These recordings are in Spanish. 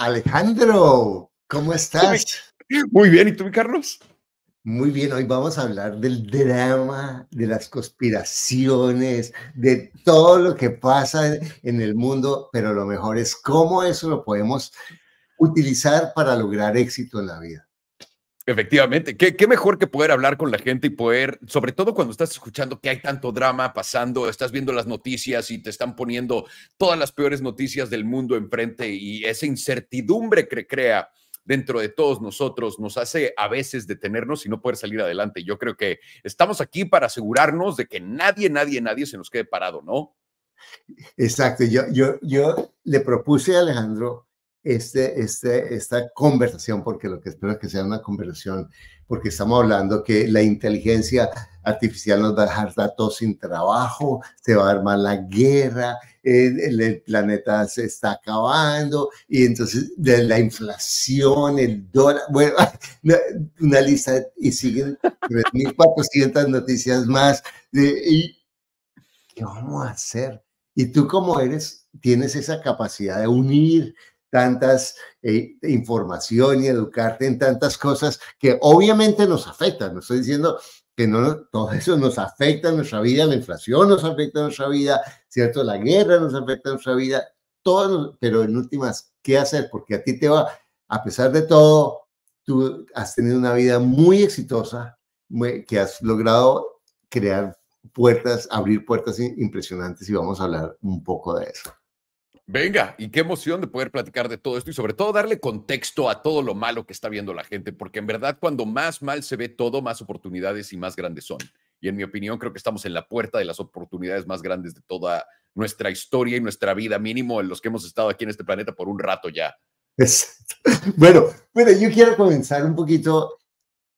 Alejandro, ¿cómo estás? Muy bien, ¿y tú, Carlos? Muy bien, hoy vamos a hablar del drama, de las conspiraciones, de todo lo que pasa en el mundo, pero lo mejor es cómo eso lo podemos utilizar para lograr éxito en la vida. Efectivamente, ¿Qué, mejor que poder hablar con la gente y poder, sobre todo cuando estás escuchando que hay tanto drama pasando, estás viendo las noticias y te están poniendo todas las peores noticias del mundo enfrente y esa incertidumbre que crea dentro de todos nosotros nos hace a veces detenernos y no poder salir adelante. Yo creo que estamos aquí para asegurarnos de que nadie, nadie, nadie se nos quede parado, ¿no? Exacto, yo, yo, yo le propuse a Alejandro este, este, esta conversación, porque lo que espero es que sea una conversación, porque estamos hablando que la inteligencia artificial nos va a dejar datos sin trabajo, se va a armar la guerra, el, planeta se está acabando, y entonces de la inflación, el dólar, bueno, una, lista y siguen 3.400 noticias más. De, ¿Qué vamos a hacer? Y tú como eres, tienes esa capacidad de unir, tantas eh, información y educarte en tantas cosas que obviamente nos afectan. No estoy diciendo que no, todo eso nos afecta a nuestra vida, la inflación nos afecta a nuestra vida, ¿cierto? La guerra nos afecta a nuestra vida, todo, pero en últimas, ¿qué hacer? Porque a ti te va, a pesar de todo, tú has tenido una vida muy exitosa, que has logrado crear puertas, abrir puertas impresionantes y vamos a hablar un poco de eso. Venga, y qué emoción de poder platicar de todo esto y sobre todo darle contexto a todo lo malo que está viendo la gente, porque en verdad cuando más mal se ve todo, más oportunidades y más grandes son. Y en mi opinión creo que estamos en la puerta de las oportunidades más grandes de toda nuestra historia y nuestra vida, mínimo en los que hemos estado aquí en este planeta por un rato ya. Exacto. Bueno, yo quiero comenzar un poquito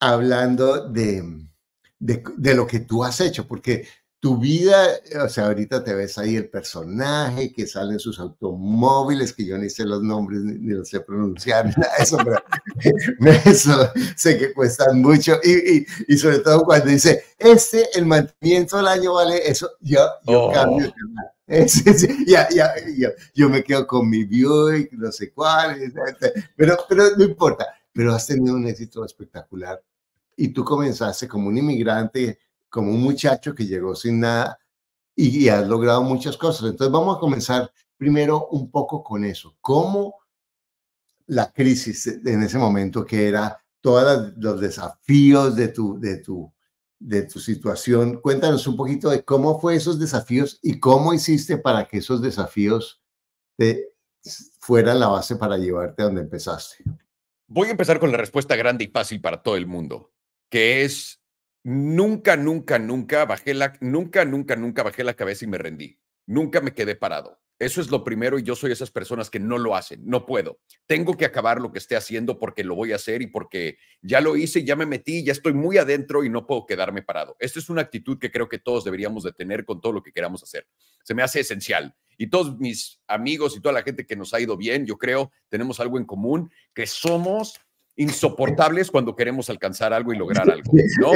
hablando de, de lo que tú has hecho, porque tu vida, o sea, ahorita te ves ahí el personaje que sale en sus automóviles, que yo ni sé los nombres, ni, los sé pronunciar, eso, pero sé que cuestan mucho. Y, y, y, sobre todo cuando dice, este, el mantenimiento del año vale eso, yo, yo oh. cambio de tema. ya, ya, yo, me quedo con mi y no sé cuál, pero, pero no importa. Pero has tenido un éxito espectacular y tú comenzaste como un inmigrante como un muchacho que llegó sin nada y, has logrado muchas cosas. Entonces vamos a comenzar primero un poco con eso. ¿Cómo la crisis en ese momento que era todos los desafíos de tu, de tu, de tu situación. Cuéntanos un poquito de cómo fue esos desafíos y cómo hiciste para que esos desafíos te fueran la base para llevarte a donde empezaste. Voy a empezar con la respuesta grande y fácil para todo el mundo, que es nunca, nunca, nunca bajé la, nunca, nunca, nunca bajé la cabeza y me rendí. Nunca me quedé parado. Eso es lo primero y yo soy esas personas que no lo hacen. No puedo. Tengo que acabar lo que esté haciendo porque lo voy a hacer y porque ya lo hice, ya me metí, ya estoy muy adentro y no puedo quedarme parado. Esta es una actitud que creo que todos deberíamos de tener con todo lo que queramos hacer. Se me hace esencial. Y todos mis amigos y toda la gente que nos ha ido bien, yo creo, tenemos algo en común, que somos insoportables cuando queremos alcanzar algo y lograr algo, ¿no?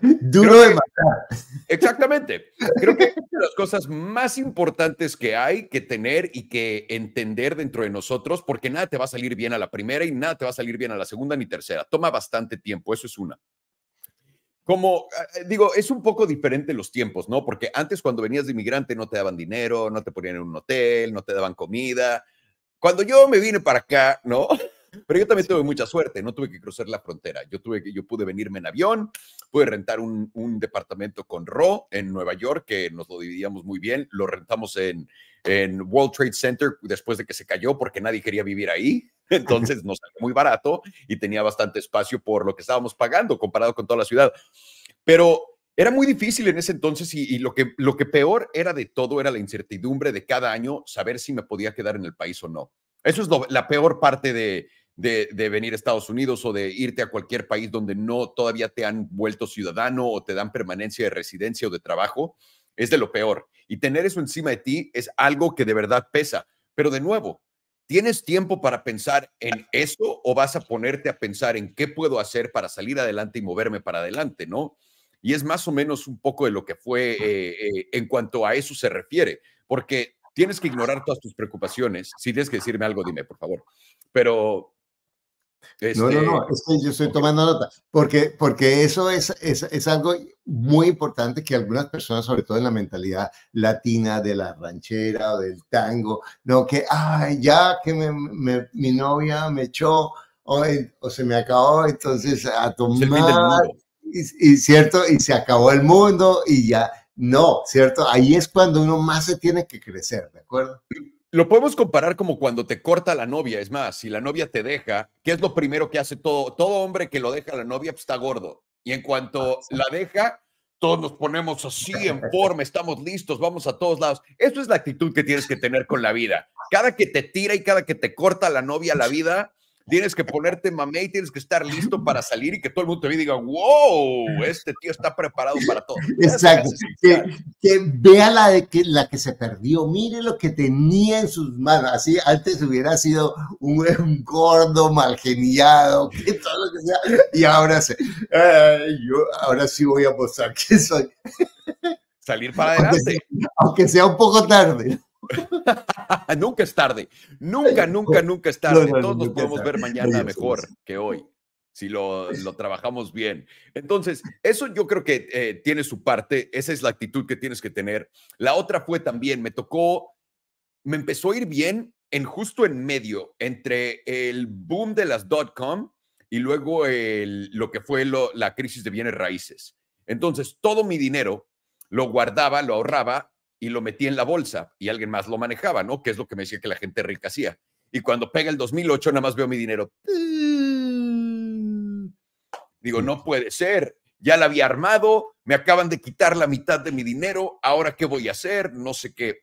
Duro de matar. Exactamente. Creo que una de las cosas más importantes que hay que tener y que entender dentro de nosotros, porque nada te va a salir bien a la primera y nada te va a salir bien a la segunda ni tercera. Toma bastante tiempo, eso es una. Como eh, eh, digo, es un poco diferente los tiempos, ¿no? Porque antes cuando venías de inmigrante no te daban dinero, no te ponían en un hotel, no te daban comida. Cuando yo me vine para acá, ¿no? Pero yo también tuve mucha suerte, no tuve que cruzar la frontera. Yo, tuve yo pude venirme en avión, pude rentar un, departamento con Ro en Nueva York, que nos lo dividíamos muy bien. Lo rentamos en, en World Trade Center después de que se cayó porque nadie quería vivir ahí. Entonces nos salió muy barato y tenía bastante espacio por lo que estábamos pagando comparado con toda la ciudad. Pero era muy difícil en ese entonces y, lo, que, lo que peor era de todo era la incertidumbre de cada año saber si me podía quedar en el país o no. Eso es la peor parte de, de, venir a Estados Unidos o de irte a cualquier país donde no todavía te han vuelto ciudadano o te dan permanencia de residencia o de trabajo, es de lo peor. Y tener eso encima de ti es algo que de verdad pesa. Pero de nuevo, ¿tienes tiempo para pensar en eso o vas a ponerte a pensar en qué puedo hacer para salir adelante y moverme para adelante, no? Y es más o menos un poco de lo que fue eh, eh, en cuanto a eso se refiere, porque tienes que ignorar todas tus preocupaciones. Si tienes que decirme algo, dime, por favor. Pero no, no, no, este yo estoy tomando nota, porque, porque eso es, es, algo muy importante que algunas personas, sobre todo en la mentalidad latina de la ranchera o del tango, no que, ay, ya que mi novia me echó o, se me acabó, entonces a tomar, y, y, cierto, y se acabó el mundo y ya, no, cierto, ahí es cuando uno más se tiene que crecer, ¿de acuerdo? Lo podemos comparar como cuando te corta la novia, es más, si la novia te deja, ¿qué es lo primero que hace todo? Todo hombre que lo deja a la novia pues, está gordo. Y en cuanto ah, la deja, todos nos ponemos así en forma, estamos listos, vamos a todos lados. Eso es la actitud que tienes que tener con la vida. Cada que te tira y cada que te corta la novia la vida, Tienes que ponerte y tienes que estar listo para salir y que todo el mundo te diga, wow, este tío está preparado para todo. Exacto. Que, vea la, de que, la que se perdió, mire lo que tenía en sus manos. Así antes hubiera sido un, gordo, mal geniado, que todo lo que sea. Y ahora, se, yo, ahora sí voy a mostrar que soy. Salir para adelante. aunque sea un poco tarde. nunca es tarde. Nunca, nunca, nunca es tarde. Todos nos podemos ver mañana mejor que hoy si lo, trabajamos bien. Entonces, eso yo creo que eh, tiene su parte, esa es la actitud que tienes que tener. La otra fue también, me tocó, me empezó a ir bien en justo en medio, entre el boom de las dot com y luego lo que fue lo, la crisis de bienes raíces. Entonces, todo mi dinero lo guardaba, lo ahorraba y lo metí en la bolsa y alguien más lo manejaba, ¿no? Que es lo que me decía que la gente rica hacía. Y cuando pega el 2008, nada más veo mi dinero. Digo, no puede ser, ya la había armado, me acaban de quitar la mitad de mi dinero, ahora qué voy a hacer, no sé qué.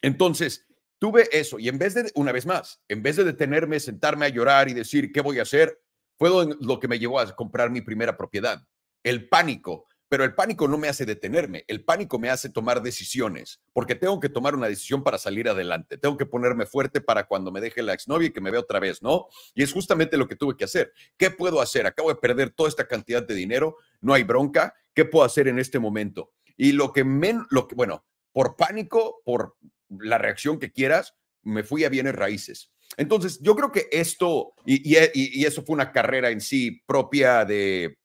Entonces, tuve eso y en vez de, una vez más, en vez de detenerme, sentarme a llorar y decir, ¿qué voy a hacer? Fue lo que me llevó a comprar mi primera propiedad, el pánico pero el pánico no me hace detenerme, el pánico me hace tomar decisiones, porque tengo que tomar una decisión para salir adelante, tengo que ponerme fuerte para cuando me deje la exnovia y que me vea otra vez, ¿no? Y es justamente lo que tuve que hacer. ¿Qué puedo hacer? Acabo de perder toda esta cantidad de dinero, no hay bronca, ¿qué puedo hacer en este momento? Y lo que menos, lo que, bueno, por pánico, por la reacción que quieras, me fui a bienes raíces. Entonces, yo creo que esto, y eso fue una carrera en sí propia de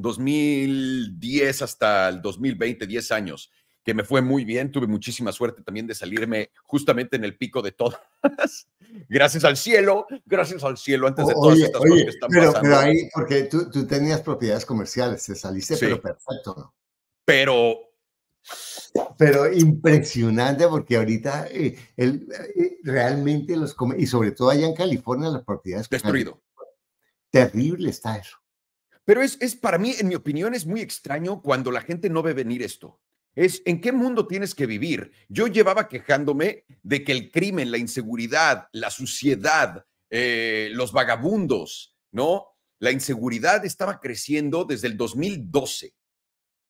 2010 hasta el 2020, 10 años, que me fue muy bien. Tuve muchísima suerte también de salirme justamente en el pico de todas. gracias al cielo, gracias al cielo, antes de todas estas cosas que están pasando. ahí, porque tú, tenías propiedades comerciales, te saliste, pero perfecto, Pero. Pero impresionante porque ahorita eh, eh, realmente los... Y sobre todo allá en California las propiedades... Destruido. Terrible está eso. Pero es, para mí, en mi opinión, es muy extraño cuando la gente no ve venir esto. Es en qué mundo tienes que vivir. Yo llevaba quejándome de que el crimen, la inseguridad, la suciedad, eh, los vagabundos, ¿no? La inseguridad estaba creciendo desde el 2012.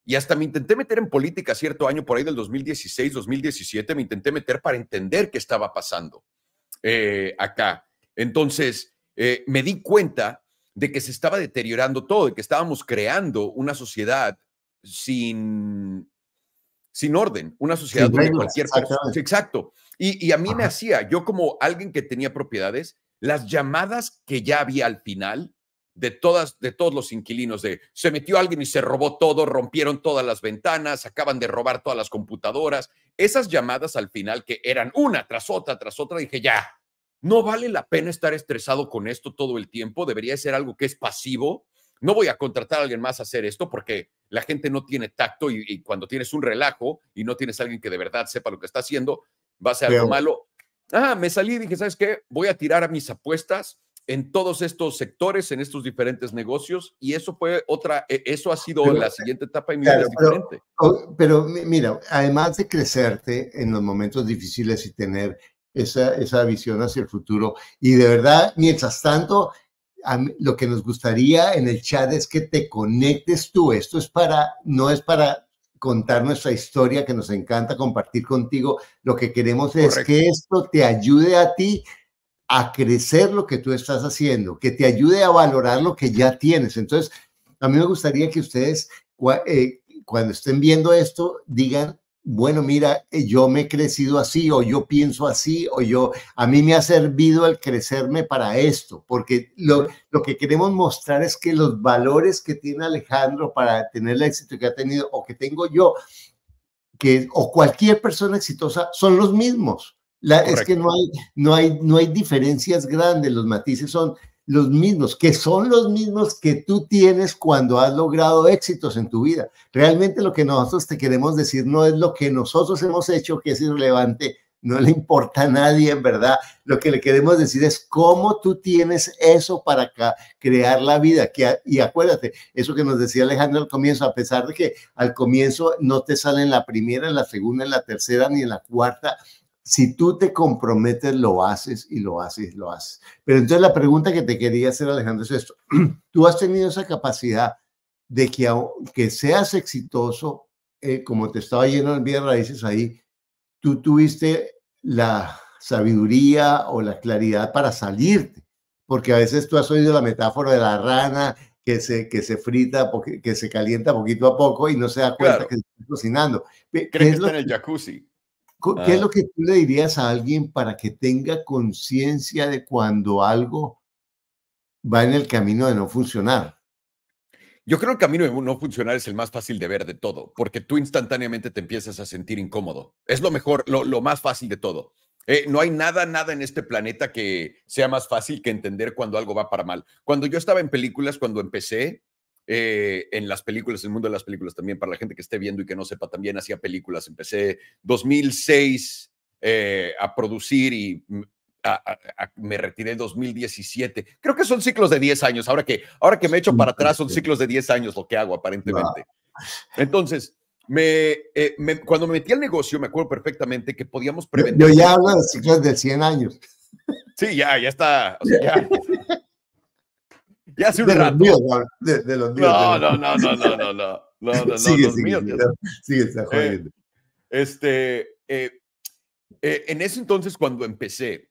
Y hasta me intenté meter en política cierto año, por ahí del 2016, 2017, me intenté meter para entender qué estaba pasando eh, acá. Entonces, eh, me di cuenta de que se estaba deteriorando todo, de que estábamos creando una sociedad sin, sin orden, una sociedad cualquier persona. Exacto. Y, a mí me hacía, yo como alguien que tenía propiedades, las llamadas que ya había al final de, todas, de todos los inquilinos, de se metió alguien y se robó todo, rompieron todas las ventanas, acaban de robar todas las computadoras, esas llamadas al final que eran una tras otra, tras otra, dije, ya, no vale la pena estar estresado con esto todo el tiempo, debería ser algo que es pasivo. No voy a contratar a alguien más a hacer esto porque la gente no tiene tacto y, cuando tienes un relajo y no tienes a alguien que de verdad sepa lo que está haciendo, va a ser algo malo. Ah, me salí y dije, ¿sabes qué? Voy a tirar a mis apuestas en todos estos sectores, en estos diferentes negocios, y eso fue otra, e, eso ha sido la siguiente etapa y mi Pero, pero, mira, además de crecerte en los momentos difíciles y tener esa, visión hacia el futuro. Y de verdad, mientras tanto, lo que nos gustaría en el chat es que te conectes tú. Esto es para, no es para contar nuestra historia que nos encanta compartir contigo. Lo que queremos es que esto te ayude a ti a crecer lo que tú estás haciendo, que te ayude a valorar lo que ya tienes. Entonces, a mí me gustaría que ustedes, eh, cuando estén viendo esto, digan bueno, mira, eh, yo me he crecido así o yo pienso así o yo, a mí me ha servido el crecerme para esto, porque lo, que queremos mostrar es que los valores que tiene Alejandro para tener el éxito que ha tenido o que tengo yo, que, o cualquier persona exitosa, son los mismos. es que no hay, no, hay, no hay diferencias grandes, los matices son los mismos, que son los mismos que tú tienes cuando has logrado éxitos en tu vida. Realmente lo que nosotros te queremos decir no es lo que nosotros hemos hecho, que es irrelevante, no le importa a nadie en verdad. Lo que le queremos decir es cómo tú tienes eso para crear la vida. y acuérdate, eso que nos decía Alejandro al comienzo, a pesar de que al comienzo no te sale en la primera, en la segunda, en la tercera ni en la cuarta si tú te comprometes, lo haces y lo haces y lo haces. Pero entonces la pregunta que te quería hacer, Alejandro, es esto. Tú has tenido esa capacidad de que aunque seas exitoso, eh, como te estaba lleno el de raíces ahí, tú tuviste la sabiduría o la claridad para salirte. Porque a veces tú has oído la metáfora de la rana que se, que se frita, que se calienta poquito a poco y no se da cuenta que está cocinando. ¿Crees que está en el jacuzzi? ¿Qué ah. es lo que tú le dirías a alguien para que tenga conciencia de cuando algo va en el camino de no funcionar? Yo creo que el camino de no funcionar es el más fácil de ver de todo, porque tú instantáneamente te empiezas a sentir incómodo. Es lo mejor, lo, más fácil de todo. Eh, no hay nada, nada en este planeta que sea más fácil que entender cuando algo va para mal. Cuando yo estaba en películas, cuando empecé, eh, en las películas, el mundo de las películas también, para la gente que esté viendo y que no sepa, también hacía películas. Empecé 2006 eh, a producir y me retiré en 2017. Creo que son ciclos de 10 años. Ahora que, ahora que me echo para atrás, son ciclos de 10 años lo que hago, aparentemente. Entonces, eh, me, cuando me metí al negocio, me acuerdo perfectamente que podíamos prevenir. Yo, yo ya hablo de ciclos de 100 años. Sí, ya, ya está. O sea, ya, Ya hace un rato. de, los míos. No, no, no, no, no, no, no, no, sigue, sigue, sigue, sigue eh, este, eh, eh, en ese entonces cuando empecé,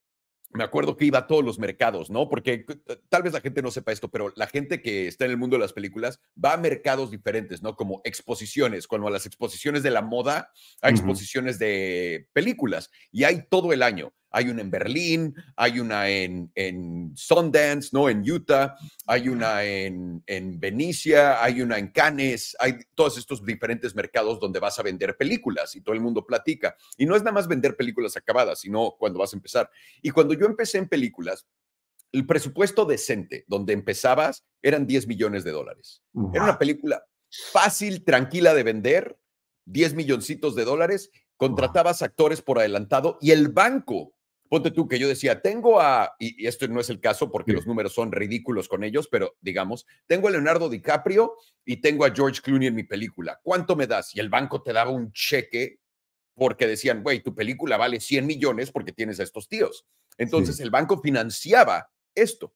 me acuerdo que iba a todos los mercados, ¿no? Porque tal vez la gente no sepa esto, pero la gente que está en el mundo de las películas va a mercados diferentes, ¿no? Como exposiciones, como a las exposiciones de la moda, a exposiciones de películas, y hay todo el año. Hay una en Berlín, hay una en, en Sundance, ¿no? En Utah, hay una en, en, Venecia, hay una en Cannes, hay todos estos diferentes mercados donde vas a vender películas y todo el mundo platica. Y no es nada más vender películas acabadas, sino cuando vas a empezar. Y cuando yo empecé en películas, el presupuesto decente donde empezabas eran 10 millones de dólares. Era una película fácil, tranquila de vender, 10 milloncitos de dólares, contratabas actores por adelantado y el banco Ponte tú que yo decía, tengo a, y, esto no es el caso porque los números son ridículos con ellos, pero digamos, tengo a Leonardo DiCaprio y tengo a George Clooney en mi película. ¿Cuánto me das? Y el banco te daba un cheque porque decían, güey, tu película vale 100 millones porque tienes a estos tíos. Entonces el banco financiaba esto.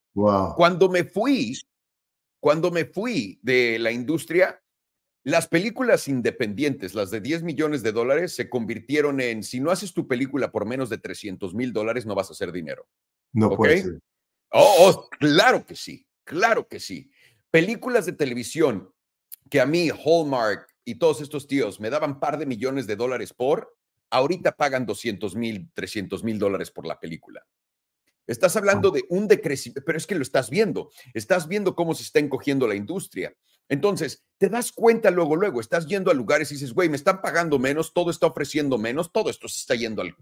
Cuando me fui, cuando me fui de la industria, las películas independientes, las de 10 millones de dólares, se convirtieron en, si no haces tu película por menos de 300 mil dólares, no vas a hacer dinero. No puede ser. Oh, oh, claro que sí, claro que sí. Películas de televisión que a mí, Hallmark y todos estos tíos me daban par de millones de dólares por, ahorita pagan 200 mil, 300 mil dólares por la película. Estás hablando ah. de un decrecimiento, pero es que lo estás viendo, estás viendo cómo se está encogiendo la industria. Entonces, te das cuenta luego, luego, estás yendo a lugares y dices, güey, me están pagando menos, todo está ofreciendo menos, todo esto se está yendo al,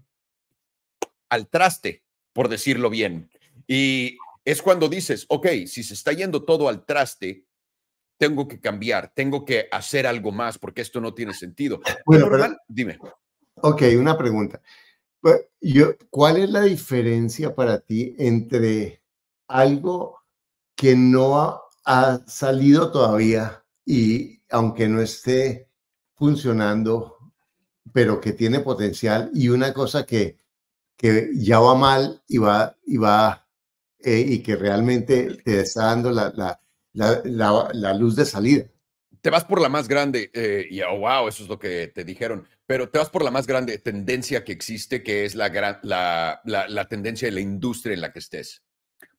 al traste, por decirlo bien. Y es cuando dices, ok, si se está yendo todo al traste, tengo que cambiar, tengo que hacer algo más porque esto no tiene sentido. Bueno, dime. Ok, una pregunta. Yo, ¿Cuál es la diferencia para ti entre algo que no ha ha salido todavía y aunque no esté funcionando, pero que tiene potencial y una cosa que, ya va mal y va, y va, eh, y que realmente te está dando la, luz de salida. Te vas por la más grande, eh, y wow, oh, eso es lo que te dijeron, pero te vas por la más grande tendencia que existe, que es la, gran, la tendencia de la industria en la que estés.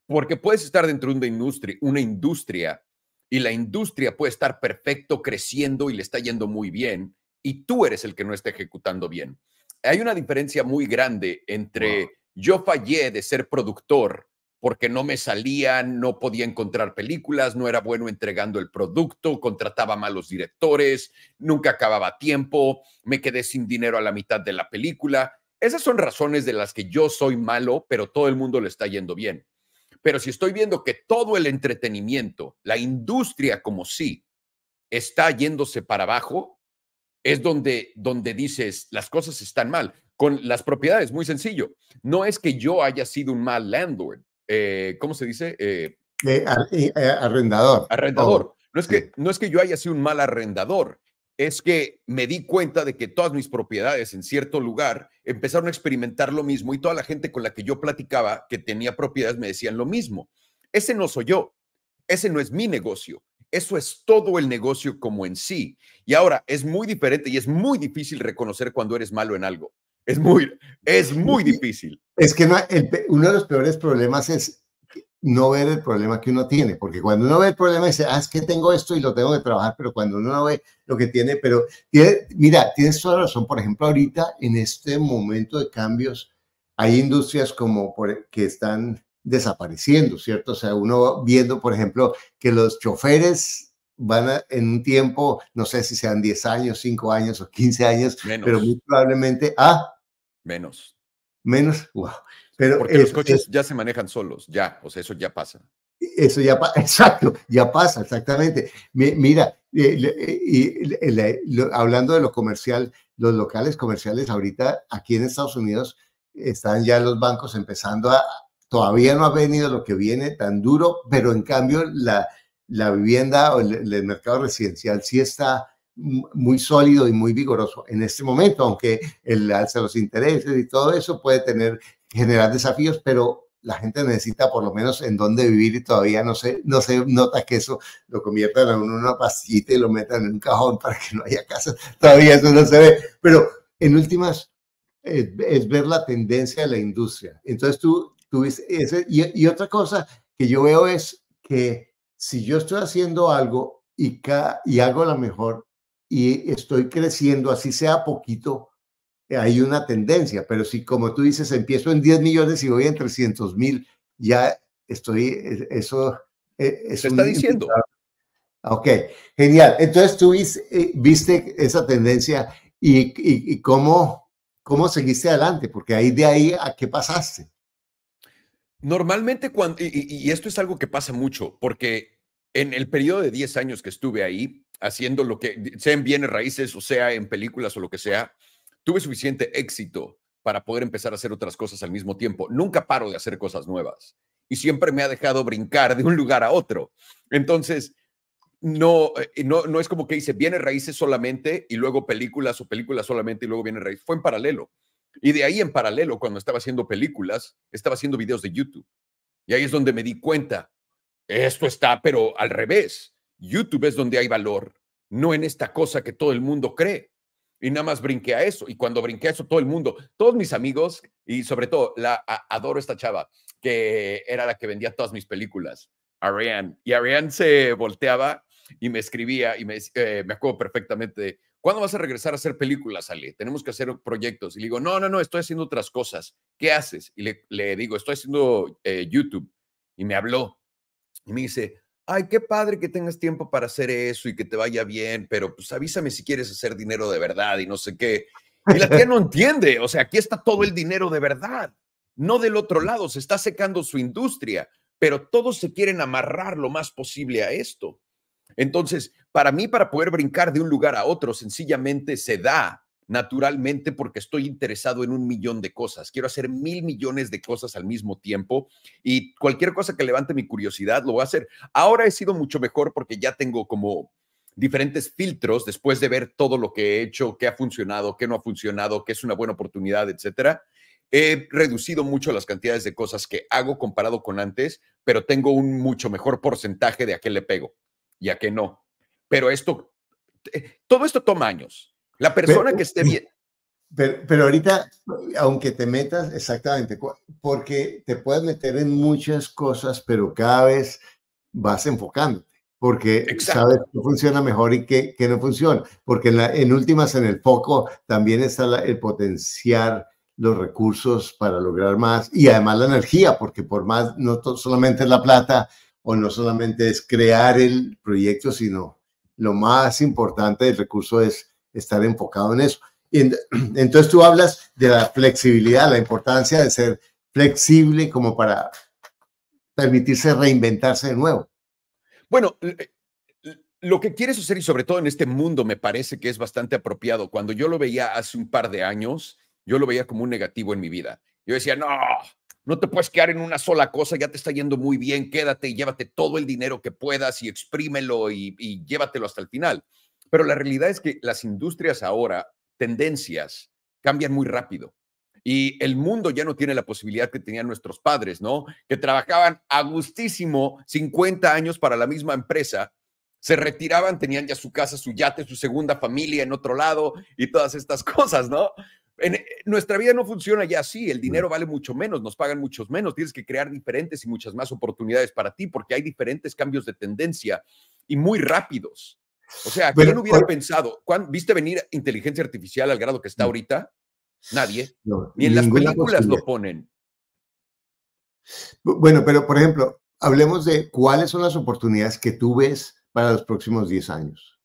Porque puedes estar dentro de una industria, una industria y la industria puede estar perfecto, creciendo y le está yendo muy bien, y tú eres el que no está ejecutando bien. Hay una diferencia muy grande entre yo fallé de ser productor porque no me salían, no podía encontrar películas, no era bueno entregando el producto, contrataba malos directores, nunca acababa tiempo, me quedé sin dinero a la mitad de la película. Esas son razones de las que yo soy malo, pero todo el mundo le está yendo bien. Pero si estoy viendo que todo el entretenimiento, la industria como sí, está yéndose para abajo, es donde, donde dices las cosas están mal. Con las propiedades, muy sencillo. No es que yo haya sido un mal landlord. Eh, ¿Cómo se dice? Eh, eh, arrendador. Arrendador. No es, que, no es que yo haya sido un mal arrendador, es que me di cuenta de que todas mis propiedades en cierto lugar empezaron a experimentar lo mismo y toda la gente con la que yo platicaba que tenía propiedades me decían lo mismo. Ese no soy yo, ese no es mi negocio, eso es todo el negocio como en sí. Y ahora es muy diferente y es muy difícil reconocer cuando eres malo en algo. Es muy, es muy difícil. Es que uno de los peores problemas es no ver el problema que uno tiene, porque cuando uno ve el problema dice, ah, es que tengo esto y lo tengo que trabajar, pero cuando uno no ve lo que tiene, pero mira, tienes toda la razón, por ejemplo, ahorita en este momento de cambios hay industrias como que están desapareciendo, ¿cierto? O sea, uno viendo, por ejemplo, que los choferes van en un tiempo, no sé si sean 10 años, 5 años o 15 años, pero muy probablemente a... Ah, menos. Menos, wow. Pero Porque los coches ya se manejan solos, ya, o sea, eso ya pasa. Eso ya pasa, exacto, ya pasa, exactamente. mira, eh, eh, hablando de lo comercial, los locales comerciales ahorita aquí en Estados Unidos están ya los bancos empezando a, todavía no ha venido lo que viene tan duro, pero en cambio la, la vivienda o el, el, mercado residencial sí está muy sólido y muy vigoroso en este momento, aunque el alza de los intereses y todo eso puede tener generar desafíos, pero la gente necesita por lo menos en dónde vivir y todavía no se, no se nota que eso lo conviertan en una pastillita y lo metan en un cajón para que no haya casa. Todavía eso no se ve. Pero en últimas, eh, es, ver la tendencia de la industria. Entonces tú, tú ves y, otra cosa que yo veo es que si yo estoy haciendo algo y, ca, y hago lo mejor y estoy creciendo, así sea poquito, eh, hay una tendencia, pero si como tú dices, empiezo en 10 millones y voy en 300 mil, ya estoy, eso eh, es está diciendo. Ok, genial. Entonces tú eh, viste esa tendencia y, cómo, cómo seguiste adelante, porque ahí de ahí a qué pasaste. Normalmente cuando, y, y esto es algo que pasa mucho, porque en el periodo de 10 años que estuve ahí, haciendo lo que, sea en bienes raíces o sea en películas o lo que sea, tuve suficiente éxito para poder empezar a hacer otras cosas al mismo tiempo. Nunca paro de hacer cosas nuevas y siempre me ha dejado brincar de un lugar a otro. Entonces, no, eh, no, es como que dice, viene raíces solamente y luego películas o películas solamente y luego viene raíces. Fue en paralelo. Y de ahí en paralelo, cuando estaba haciendo películas, estaba haciendo videos de YouTube. Y ahí es donde me di cuenta, esto está, pero al revés. YouTube es donde hay valor, no en esta cosa que todo el mundo cree. Y nada más brinqué a eso. Y cuando brinqué a eso, todo el mundo, todos mis amigos, y sobre todo, la adoro esta chava, que era la que vendía todas mis películas, Ariane. Y Ariane se volteaba y me escribía y me, eh, me acuerdo perfectamente de, ¿cuándo vas a regresar a hacer películas, Ale? Tenemos que hacer proyectos. Y le digo, no, no, no, estoy haciendo otras cosas. ¿Qué haces? Y le, digo, estoy haciendo eh, YouTube. Y me habló y me dice, ay, qué padre que tengas tiempo para hacer eso y que te vaya bien, pero pues avísame si quieres hacer dinero de verdad y no sé qué. Y la tía no entiende, o sea, aquí está todo el dinero de verdad, no del otro lado, se está secando su industria, pero todos se quieren amarrar lo más posible a esto. Entonces, para mí, para poder brincar de un lugar a otro, sencillamente se da naturalmente porque estoy interesado en un millón de cosas. Quiero hacer mil millones de cosas al mismo tiempo y cualquier cosa que levante mi curiosidad lo voy a hacer. Ahora he sido mucho mejor porque ya tengo como diferentes filtros después de ver todo lo que he hecho, qué ha funcionado, qué no ha funcionado, qué es una buena oportunidad, etcétera. He reducido mucho las cantidades de cosas que hago comparado con antes, pero tengo un mucho mejor porcentaje de a qué le pego y a qué no. Pero esto, eh, todo esto toma años la persona que esté bien. Pero, ahorita, aunque te metas, exactamente, porque te puedes meter en muchas cosas, pero cada vez vas enfocando, porque sabes qué funciona mejor y qué, qué no funciona, porque en, últimas, en el foco, también está el potenciar los recursos para lograr más y además la energía, porque por más, no solamente es la plata o no solamente es crear el proyecto, sino lo más importante del recurso es estar enfocado en eso. Entonces tú hablas de la flexibilidad, la importancia de ser flexible como para permitirse reinventarse de nuevo. Bueno, eh, lo que quieres hacer y sobre todo en este mundo me parece que es bastante apropiado. Cuando yo lo veía hace un par de años, yo lo veía como un negativo en mi vida. Yo decía, no, no te puedes quedar en una sola cosa, ya te está yendo muy bien, quédate y llévate todo el dinero que puedas y exprímelo y, y llévatelo hasta el final. Pero la realidad es que las industrias ahora, tendencias, cambian muy rápido. Y el mundo ya no tiene la posibilidad que tenían nuestros padres, ¿no? Que trabajaban a gustísimo 50 años para la misma empresa, se retiraban, tenían ya su casa, su yate, su segunda familia en otro lado y todas estas cosas, ¿no? En, eh, nuestra vida no funciona ya así, el dinero vale mucho menos, nos pagan muchos menos, tienes que crear diferentes y muchas más oportunidades para ti porque hay diferentes cambios de tendencia y muy rápidos. O sea, ¿quién no hubiera pensado? ¿Viste venir inteligencia artificial al grado que está ahorita? Nadie. Ni en las películas lo ponen. Bueno, pero por ejemplo, hablemos de cuáles son las oportunidades que tú ves para los próximos 10 años.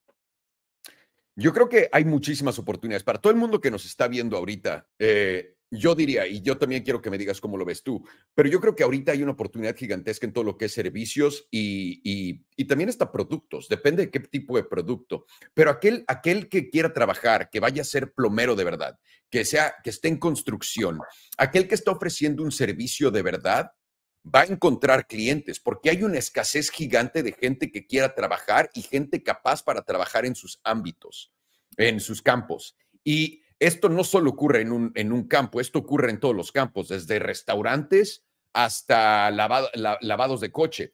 Yo creo que hay muchísimas oportunidades. Para todo el mundo que nos está viendo ahorita, eh, yo diría, y yo también quiero que me digas cómo lo ves tú, pero yo creo que ahorita hay una oportunidad gigantesca en todo lo que es servicios y, también hasta productos, depende de qué tipo de producto, pero aquel, aquel que quiera trabajar, que vaya a ser plomero de verdad, que, sea, que esté en construcción, aquel que está ofreciendo un servicio de verdad, va a encontrar clientes porque hay una escasez gigante de gente que quiera trabajar y gente capaz para trabajar en sus ámbitos, en sus campos. Y esto no solo ocurre en un, campo, esto ocurre en todos los campos, desde restaurantes hasta lavados de coche.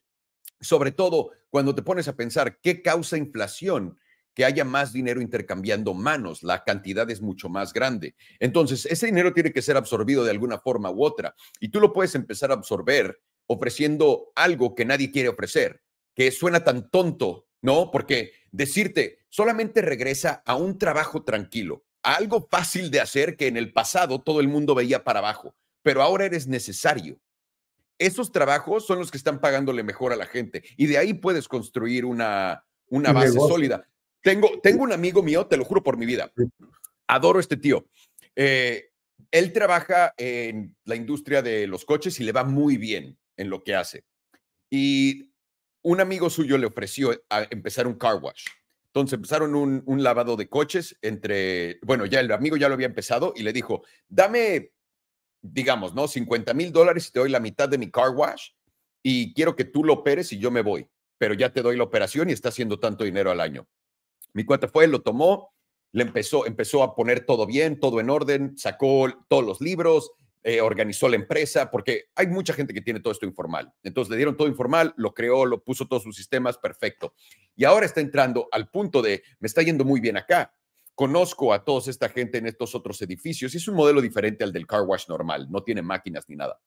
Sobre todo cuando te pones a pensar qué causa inflación, que haya más dinero intercambiando manos, la cantidad es mucho más grande. Entonces, ese dinero tiene que ser absorbido de alguna forma u otra y tú lo puedes empezar a absorber ofreciendo algo que nadie quiere ofrecer, que suena tan tonto, ¿no? Porque decirte, solamente regresa a un trabajo tranquilo, algo fácil de hacer que en el pasado todo el mundo veía para abajo, pero ahora eres necesario. Esos trabajos son los que están pagándole mejor a la gente y de ahí puedes construir una, una base sólida. Tengo, tengo un amigo mío, te lo juro por mi vida, adoro este tío. Eh, él trabaja en la industria de los coches y le va muy bien en lo que hace. Y un amigo suyo le ofreció eh, a empezar un car wash entonces empezaron un, lavado de coches entre, bueno, ya el amigo ya lo había empezado y le dijo, dame, digamos, ¿no? 50 mil dólares y te doy la mitad de mi car wash y quiero que tú lo operes y yo me voy, pero ya te doy la operación y está haciendo tanto dinero al año. Mi cuenta fue, lo tomó, le empezó, empezó a poner todo bien, todo en orden, sacó todos los libros, eh, organizó la empresa, porque hay mucha gente que tiene todo esto informal. Entonces le dieron todo informal, lo creó, lo puso todos sus sistemas, perfecto. Y ahora está entrando al punto de, me está yendo muy bien acá. Conozco a toda esta gente en estos otros edificios y es un modelo diferente al del car wash normal, no tiene máquinas ni nada.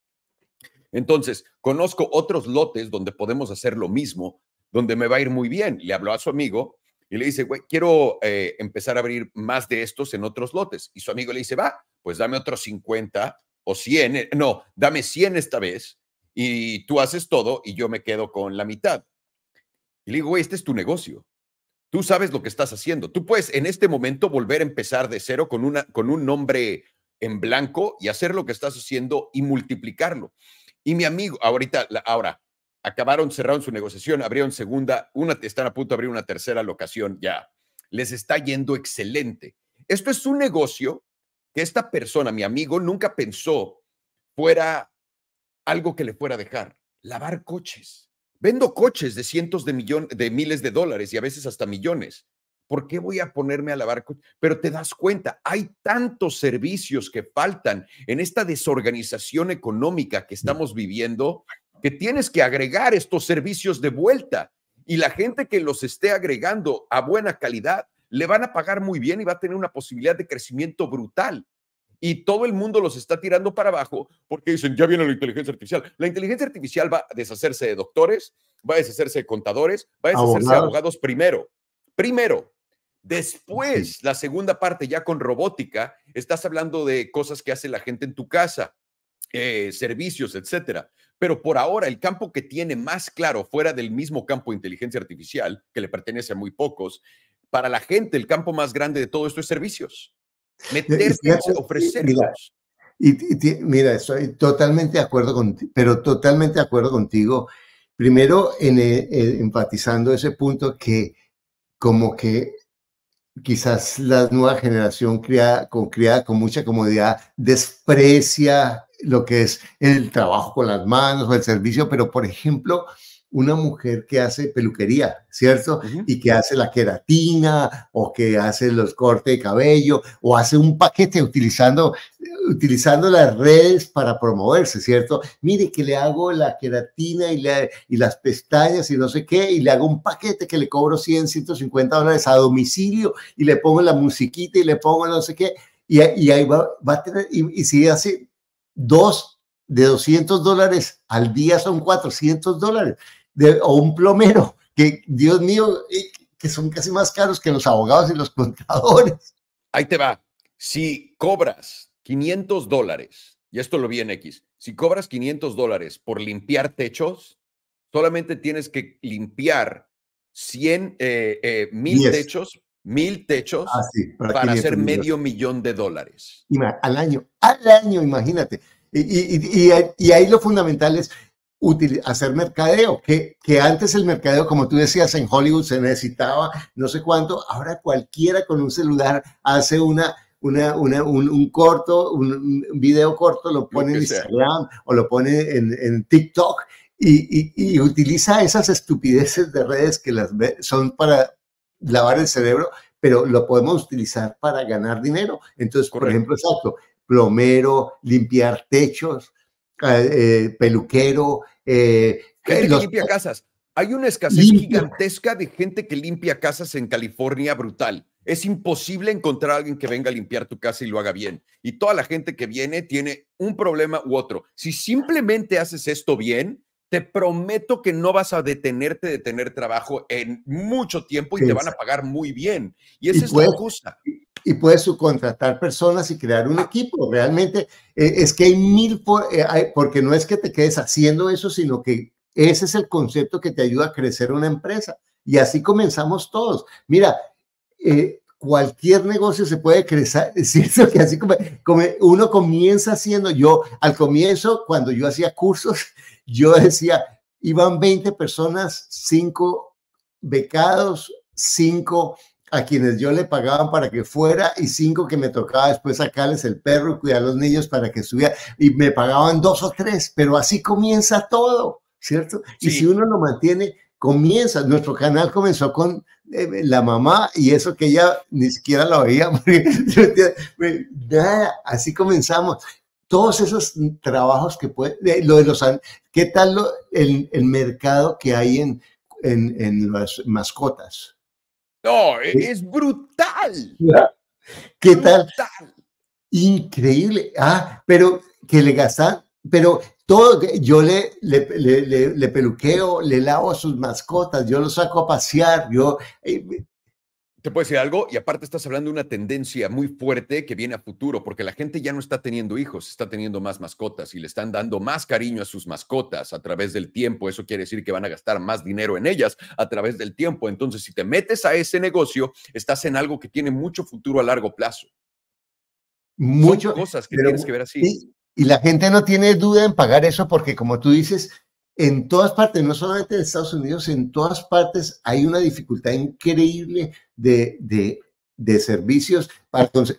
Entonces, conozco otros lotes donde podemos hacer lo mismo, donde me va a ir muy bien. Le habló a su amigo y le dice, güey, quiero eh, empezar a abrir más de estos en otros lotes. Y su amigo le dice, va, pues dame otros 50 o 100, eh, no, dame 100 esta vez y tú haces todo y yo me quedo con la mitad. Y le digo, güey, este es tu negocio. Tú sabes lo que estás haciendo. Tú puedes en este momento volver a empezar de cero con, una, con un nombre en blanco y hacer lo que estás haciendo y multiplicarlo. Y mi amigo, ahorita, ahora, acabaron, cerraron su negociación, abrieron segunda, una, están a punto de abrir una tercera locación ya. Les está yendo excelente. Esto es un negocio que esta persona, mi amigo, nunca pensó fuera algo que le fuera a dejar, lavar coches. Vendo coches de cientos de millones, de miles de dólares y a veces hasta millones. ¿Por qué voy a ponerme a lavar coches? Pero te das cuenta, hay tantos servicios que faltan en esta desorganización económica que estamos viviendo que tienes que agregar estos servicios de vuelta y la gente que los esté agregando a buena calidad le van a pagar muy bien y va a tener una posibilidad de crecimiento brutal. Y todo el mundo los está tirando para abajo porque dicen, ya viene la inteligencia artificial. La inteligencia artificial va a deshacerse de doctores, va a deshacerse de contadores, va a deshacerse de abogados primero. Primero. Después, la segunda parte ya con robótica, estás hablando de cosas que hace la gente en tu casa, eh, servicios, etcétera. Pero por ahora, el campo que tiene más claro fuera del mismo campo de inteligencia artificial, que le pertenece a muy pocos, para la gente, el campo más grande de todo esto es servicios. Meterse, ofrecerlos. Y, mira, estoy totalmente de acuerdo contigo, pero totalmente de acuerdo contigo. Primero, en, eh, eh, enfatizando ese punto que como que quizás la nueva generación criada con, criada con mucha comodidad desprecia lo que es el trabajo con las manos o el servicio, pero por ejemplo, una mujer que hace peluquería, ¿cierto? Y que hace la queratina o que hace los cortes de cabello o hace un paquete utilizando, utilizando las redes para promoverse, ¿cierto? Mire que le hago la queratina y, y las pestañas y no sé qué y le hago un paquete que le cobro 100, 150 dólares a domicilio y le pongo la musiquita y le pongo no sé qué. Y, ahí va, va a tener, y, y si hace dos de 200 dólares al día son 400 dólares. De, o un plomero, que Dios mío, que son casi más caros que los abogados y los contadores. Ahí te va. Si cobras 500 dólares, y esto lo vi en X, si cobras 500 dólares por limpiar techos, solamente tienes que limpiar 100, eh, eh, mil techos, mil techos ah, para, para hacer medio millón de dólares. Al año, al año, imagínate. Y, ahí lo fundamental es hacer mercadeo, que, antes el mercadeo, como tú decías, en Hollywood se necesitaba no sé cuánto, ahora cualquiera con un celular hace una, un, corto, un, video corto, lo pone en Instagram o lo pone en, TikTok y, utiliza esas estupideces de redes que las son para lavar el cerebro, pero lo podemos utilizar para ganar dinero. Entonces, por ejemplo, exacto, plomero, limpiar techos, eh, eh, peluquero. Eh, gente que limpia casas. Hay una escasez gigantesca de gente que limpia casas en California brutal. Es imposible encontrar a alguien que venga a limpiar tu casa y lo haga bien. Y toda la gente que viene tiene un problema u otro. Si simplemente haces esto bien, te prometo que no vas a detenerte de tener trabajo en mucho tiempo y te van a pagar muy bien. Y esa es lo la cosa y puedes subcontratar personas y crear un equipo. Realmente e, es que hay mil, eh, porque no es que te quedes haciendo eso, sino que ese es el concepto que te ayuda a crecer una empresa. Y así comenzamos todos. Mira, eh, cualquier negocio se puede crecer, ¿cierto? Que así como, como, uno comienza haciendo, yo al comienzo, cuando yo hacía cursos, yo decía, iban 20 personas, 5 becados, 5 a quienes yo le pagaban para que fuera y cinco que me tocaba después sacarles el perro y cuidar a los niños para que subiera Y me pagaban dos o tres, pero así comienza todo, ¿cierto? Y si uno lo mantiene, comienza. Nuestro canal comenzó con eh, la mamá y eso que ella ni siquiera lo veía. así comenzamos. Todos esos trabajos que puede, lo de los, ¿qué tal lo, el, el, mercado que hay en, en, en las mascotas? E-, es, brutal. ¿Qué tal? Increíble. Ah, pero que le gastan, pero todo, yo le, le, le, peluqueo, le lavo sus mascotas, yo lo saco a pasear, yo eh, te puedo decir algo, y aparte estás hablando de una tendencia muy fuerte que viene a futuro, porque la gente ya no está teniendo hijos, está teniendo más mascotas y le están dando más cariño a sus mascotas a través del tiempo. Eso quiere decir que van a gastar más dinero en ellas a través del tiempo. Entonces, si te metes a ese negocio, estás en algo que tiene mucho futuro a largo plazo. Muchas cosas que tienes que ver así. y la gente no tiene duda en pagar eso porque, como tú dices, en todas partes, no solamente en Estados Unidos, en todas partes hay una dificultad increíble de, de, servicios.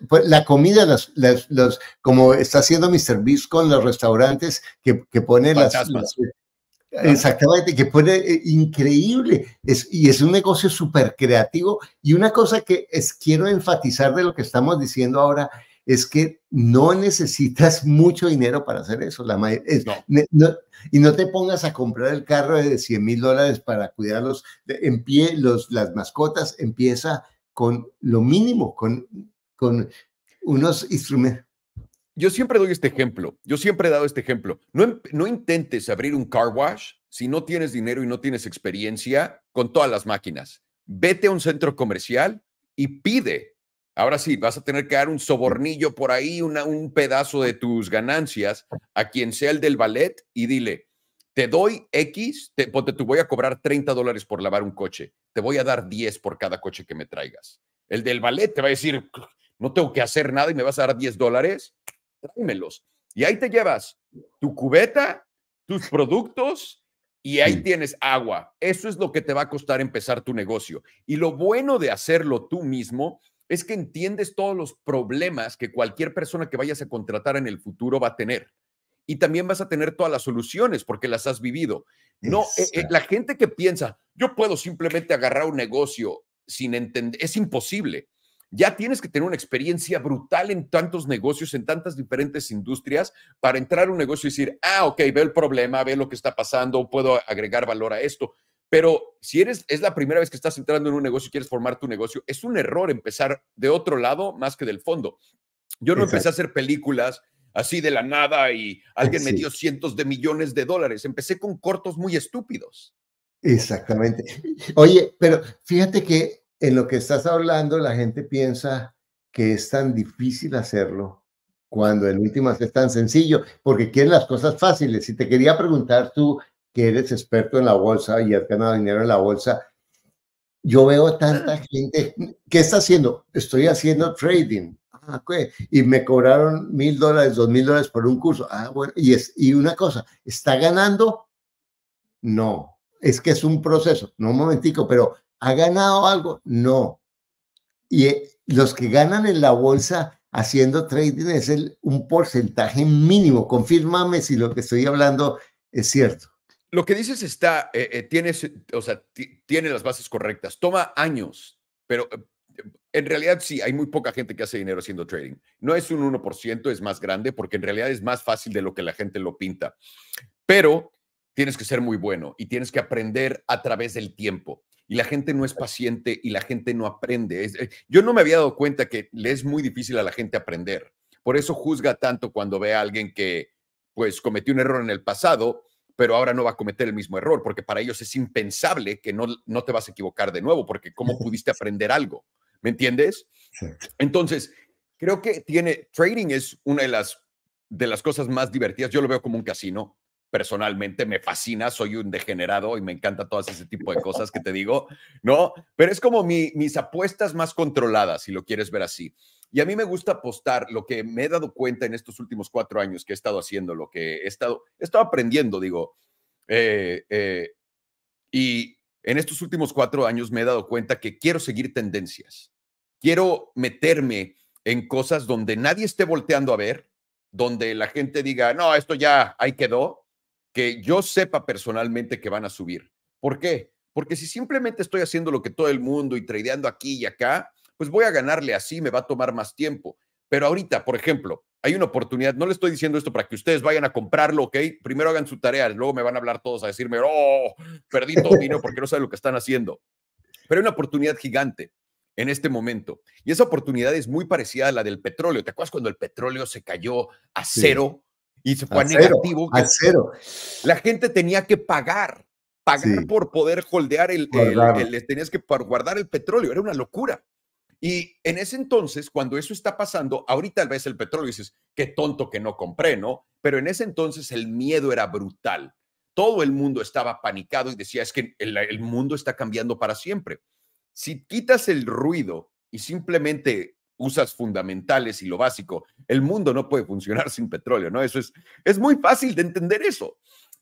Pues, la comida, las, los, como está haciendo Mr. Beast con los restaurantes que, que pone las, Exactamente, que pone eh, increíble. Es, y es un negocio súper creativo. Y una cosa que es, quiero enfatizar de lo que estamos diciendo ahora es que no necesitas mucho dinero para hacer eso. y no te pongas a comprar el carro de 100 mil dólares para cuidarlos. En pie, los, las mascotas empieza con lo mínimo, con, con unos instrumentos. Yo siempre doy este ejemplo, yo siempre he dado este ejemplo. No, em-, no intentes abrir un car wash si no tienes dinero y no tienes experiencia con todas las máquinas. Vete a un centro comercial y pide Ahora sí, vas a tener que dar un sobornillo por ahí, un pedazo de tus ganancias a quien sea el del ballet y dile, te doy X, te, te voy a cobrar 30 dólares por lavar un coche, te voy a dar 10 por cada coche que me traigas. El del ballet te va a decir, no tengo que hacer nada y me vas a dar 10 dólares, tráemelos. Y ahí te llevas tu cubeta, tus productos y ahí tienes agua. Eso es lo que te va a costar empezar tu negocio. Y lo bueno de hacerlo tú mismo es que entiendes todos los problemas que cualquier persona que vayas a contratar en el futuro va a tener. Y también vas a tener todas las soluciones porque las has vivido. No, eh, eh, la gente que piensa, yo puedo simplemente agarrar un negocio sin entender, es imposible. Ya tienes que tener una experiencia brutal en tantos negocios, en tantas diferentes industrias, para entrar a un negocio y decir, ah, ok, ve el problema, ve lo que está pasando, puedo agregar valor a esto. Pero si eres, es la primera vez que estás entrando en un negocio y quieres formar tu negocio, es un error empezar de otro lado más que del fondo. Yo no empecé a hacer películas así de la nada y alguien me dio cientos de millones de dólares. Empecé con cortos muy estúpidos. Exactamente. Oye, pero fíjate que en lo que estás hablando la gente piensa que es tan difícil hacerlo cuando en últimas es tan sencillo, porque quieren las cosas fáciles. Y te quería preguntar tú, que eres experto en la bolsa y has ganado dinero en la bolsa, yo veo tanta ah. gente, ¿qué está haciendo? Estoy haciendo trading. Ah, y me cobraron mil dólares, dos mil dólares por un curso. Ah, y, es, y una cosa, ¿está ganando? No, es que es un proceso. No, un momentico, pero ¿ha ganado algo? No. Y eh, los que ganan en la bolsa haciendo trading es un porcentaje mínimo. Confírmame si lo que estoy hablando es cierto. Lo que dices está, eh, eh, tienes, o sea, tiene las bases correctas. Toma años, pero eh, en realidad sí, hay muy poca gente que hace dinero haciendo trading. No es un 1%, es más grande porque en realidad es más fácil de lo que la gente lo pinta. Pero tienes que ser muy bueno y tienes que aprender a través del tiempo. Y la gente no es paciente y la gente no aprende. yo no me había dado cuenta que le es muy difícil a la gente aprender. Por eso juzga tanto cuando ve a alguien que pues cometió un error en el pasado pero ahora no va a cometer el mismo error, porque para ellos es impensable que no, te vas a equivocar de nuevo, porque ¿cómo pudiste aprender algo? ¿Me entiendes? Entonces, creo que tiene, trading es una de las, de las cosas más divertidas, yo lo veo como un casino, personalmente me fascina, soy un degenerado y me encanta todo ese tipo de cosas que te digo, ¿no? Pero es como mis apuestas más controladas, si lo quieres ver así. Y a mí me gusta apostar, lo que me he dado cuenta en estos últimos cuatro años que he estado haciendo, lo que he estado, aprendiendo, digo, eh, eh, y en estos últimos cuatro años me he dado cuenta que quiero seguir tendencias, quiero meterme en cosas donde nadie esté volteando a ver, donde la gente diga, no, esto ya ahí quedó, que yo sepa personalmente que van a subir. ¿Por qué? Porque si simplemente estoy haciendo lo que todo el mundo y tradeando aquí y acá, pues voy a ganarle así, me va a tomar más tiempo. Pero ahorita, por ejemplo, hay una oportunidad, no le estoy diciendo esto para que ustedes vayan a comprarlo, ¿ok? Primero hagan su tarea, luego me van a hablar todos a decirme, oh, perdí todo porque no sabe lo que están haciendo. Pero hay una oportunidad gigante en este momento. Y esa oportunidad es muy parecida a la del petróleo. ¿Te acuerdas cuando el petróleo se cayó a cero y se fue a, negativo? A cero. La gente tenía que pagar, pagar por poder holdear el, el, Tenías que guardar el petróleo. Era una locura. Y en ese entonces, cuando eso está pasando, ahorita vez el petróleo dices, qué tonto que no compré, ¿no? Pero en ese entonces el miedo era brutal. Todo el mundo estaba panicado y decía, es que el, el mundo está cambiando para siempre. Si quitas el ruido y simplemente usas fundamentales y lo básico, el mundo no puede funcionar sin petróleo, ¿no? Eso es, es muy fácil de entender eso.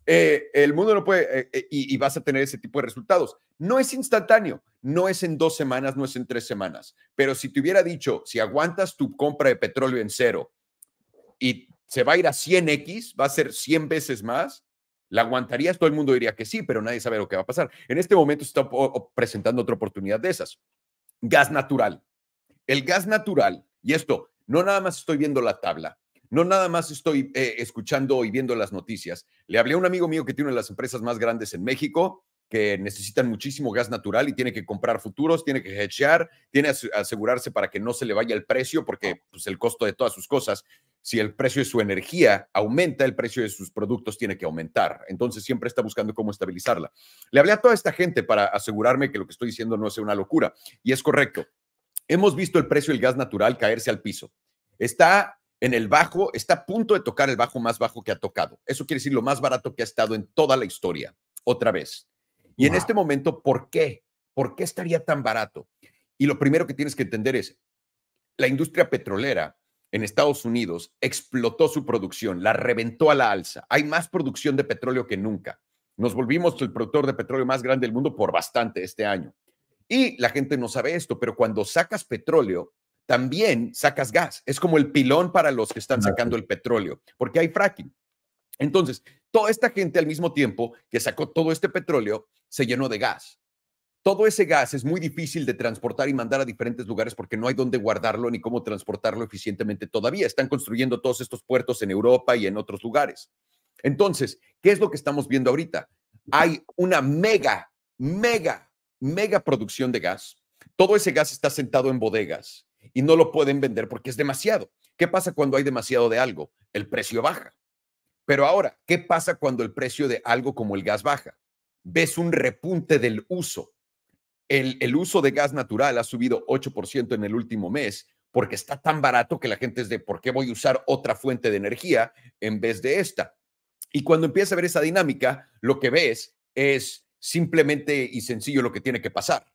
Eh, el mundo no puede, eh, eh, y, y, vas a tener ese tipo de resultados. No es instantáneo, no es en dos semanas, no es en tres semanas, pero si te hubiera dicho, si aguantas tu compra de petróleo en cero y se va a ir a 100x, va a ser 100 veces más, ¿la aguantarías? Todo el mundo diría que sí, pero nadie sabe lo que va a pasar. En este momento se está presentando otra oportunidad de esas. Gas natural. El gas natural, y esto, no nada más estoy viendo la tabla, no nada más estoy eh, escuchando y viendo las noticias. Le hablé a un amigo mío que tiene una de las empresas más grandes en México, que necesitan muchísimo gas natural y tiene que comprar futuros, tiene que hedgear, tiene que asegurarse para que no se le vaya el precio, porque oh. pues, el costo de todas sus cosas, si el precio de su energía aumenta, el precio de sus productos tiene que aumentar. Entonces siempre está buscando cómo estabilizarla. Le hablé a toda esta gente para asegurarme que lo que estoy diciendo no sea una locura. Y es correcto. Hemos visto el precio del gas natural caerse al piso. Está en el bajo, está a punto de tocar el bajo más bajo que ha tocado. Eso quiere decir lo más barato que ha estado en toda la historia, otra vez. Y en este momento, ¿por qué? ¿Por qué estaría tan barato? Y lo primero que tienes que entender es, la industria petrolera en Estados Unidos explotó su producción, la reventó a la alza. Hay más producción de petróleo que nunca. Nos volvimos el productor de petróleo más grande del mundo por bastante este año. Y la gente no sabe esto, pero cuando sacas petróleo, también sacas gas. Es como el pilón para los que están sacando el petróleo, porque hay fracking. Entonces, toda esta gente al mismo tiempo que sacó todo este petróleo se llenó de gas. Todo ese gas es muy difícil de transportar y mandar a diferentes lugares porque no hay dónde guardarlo ni cómo transportarlo eficientemente todavía. Están construyendo todos estos puertos en Europa y en otros lugares. Entonces, ¿qué es lo que estamos viendo ahorita? Hay una mega, mega, mega producción de gas. Todo ese gas está sentado en bodegas y no lo pueden vender porque es demasiado. ¿Qué pasa cuando hay demasiado de algo? El precio baja. Pero ahora, ¿qué pasa cuando el precio de algo como el gas baja? Ves un repunte del uso. El, uso de gas natural ha subido 8% en el último mes porque está tan barato que la gente es de, ¿por qué voy a usar otra fuente de energía en vez de esta? Y cuando empieza a ver esa dinámica, lo que ves es simplemente y sencillo lo que tiene que pasar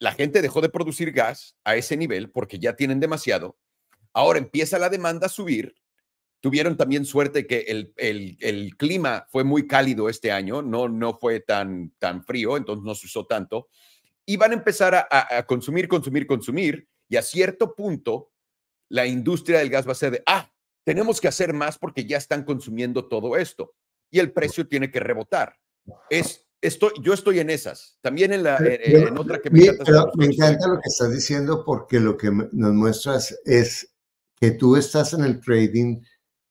la gente dejó de producir gas a ese nivel porque ya tienen demasiado. Ahora empieza la demanda a subir. Tuvieron también suerte que el, clima fue muy cálido este año, no, no fue tan, tan frío, entonces no se usó tanto. Y van a empezar a, a consumir, consumir, consumir. Y a cierto punto, la industria del gas va a ser de, ah, tenemos que hacer más porque ya están consumiendo todo esto. Y el precio tiene que rebotar. Es Estoy, yo estoy en esas, también en, la, eh, otra que me encanta. me encanta lo que estás diciendo porque lo que nos muestras es que tú estás en el trading,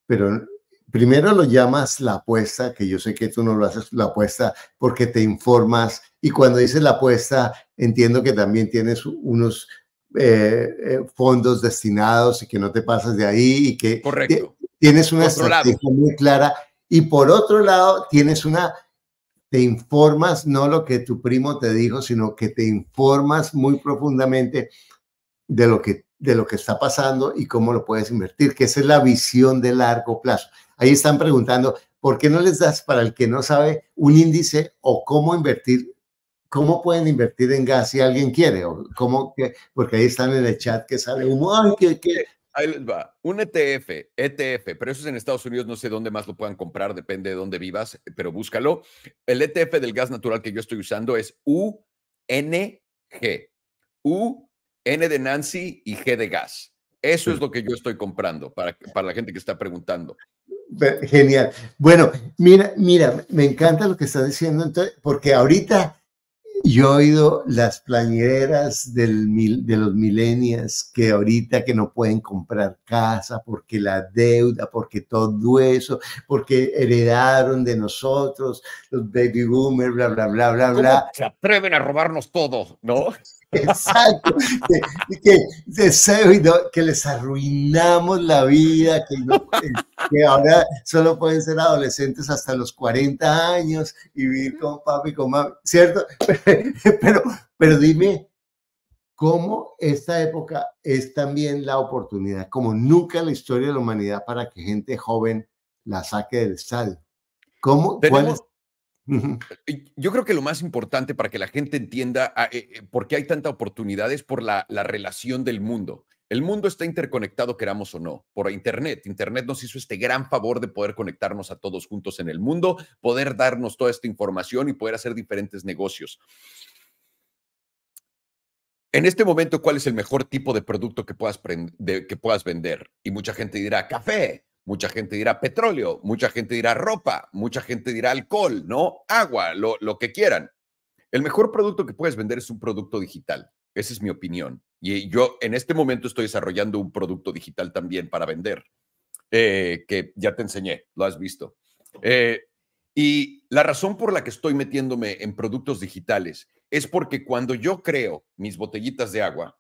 pero primero lo llamas la apuesta, que yo sé que tú no lo haces la apuesta porque te informas y cuando dices la apuesta entiendo que también tienes unos eh, eh, fondos destinados y que no te pasas de ahí y que tienes una estrategia muy clara y por otro lado tienes una te informas no lo que tu primo te dijo, sino que te informas muy profundamente de lo que de lo que está pasando y cómo lo puedes invertir, que esa es la visión de largo plazo. Ahí están preguntando, ¿por qué no les das para el que no sabe un índice o cómo invertir? ¿Cómo pueden invertir en gas si alguien quiere? O cómo que, porque ahí están en el chat que sale un... que ahí va. Un ETF, ETF, pero eso es en Estados Unidos, no sé dónde más lo puedan comprar, depende de dónde vivas, pero búscalo. El ETF del gas natural que yo estoy usando es UNG. U, N de Nancy y G de gas. Eso es lo que yo estoy comprando para, para la gente que está preguntando. Genial. Bueno, mira, mira, me encanta lo que está diciendo, entonces, porque ahorita yo he oído las plañeras del de los millennials que ahorita que no pueden comprar casa porque la deuda, porque todo eso, porque heredaron de nosotros los baby boomers, bla, bla, bla, bla, bla. Se atreven a robarnos todo, ¿no? Exacto, que, que, que les arruinamos la vida, que, ahora solo pueden ser adolescentes hasta los 40 años y vivir con papi, y con mami, ¿cierto? Pero, pero dime, ¿cómo esta época es también la oportunidad, como nunca en la historia de la humanidad, para que gente joven la saque del estadio? ¿Cómo? ¿Cuál es? Yo creo que lo más importante para que la gente entienda ah, eh, eh, por qué hay tanta oportunidad es por la, relación del mundo. El mundo está interconectado, queramos o no, por Internet. Internet nos hizo este gran favor de poder conectarnos a todos juntos en el mundo, poder darnos toda esta información y poder hacer diferentes negocios. En este momento, ¿cuál es el mejor tipo de producto que puedas, que puedas vender? Y mucha gente dirá, café Mucha gente dirá petróleo, mucha gente dirá ropa, mucha gente dirá alcohol, ¿no? Agua, lo, que quieran. El mejor producto que puedes vender es un producto digital. Esa es mi opinión. Y yo en este momento estoy desarrollando un producto digital también para vender, eh, que ya te enseñé, lo has visto. Eh, y la razón por la que estoy metiéndome en productos digitales es porque cuando yo creo mis botellitas de agua,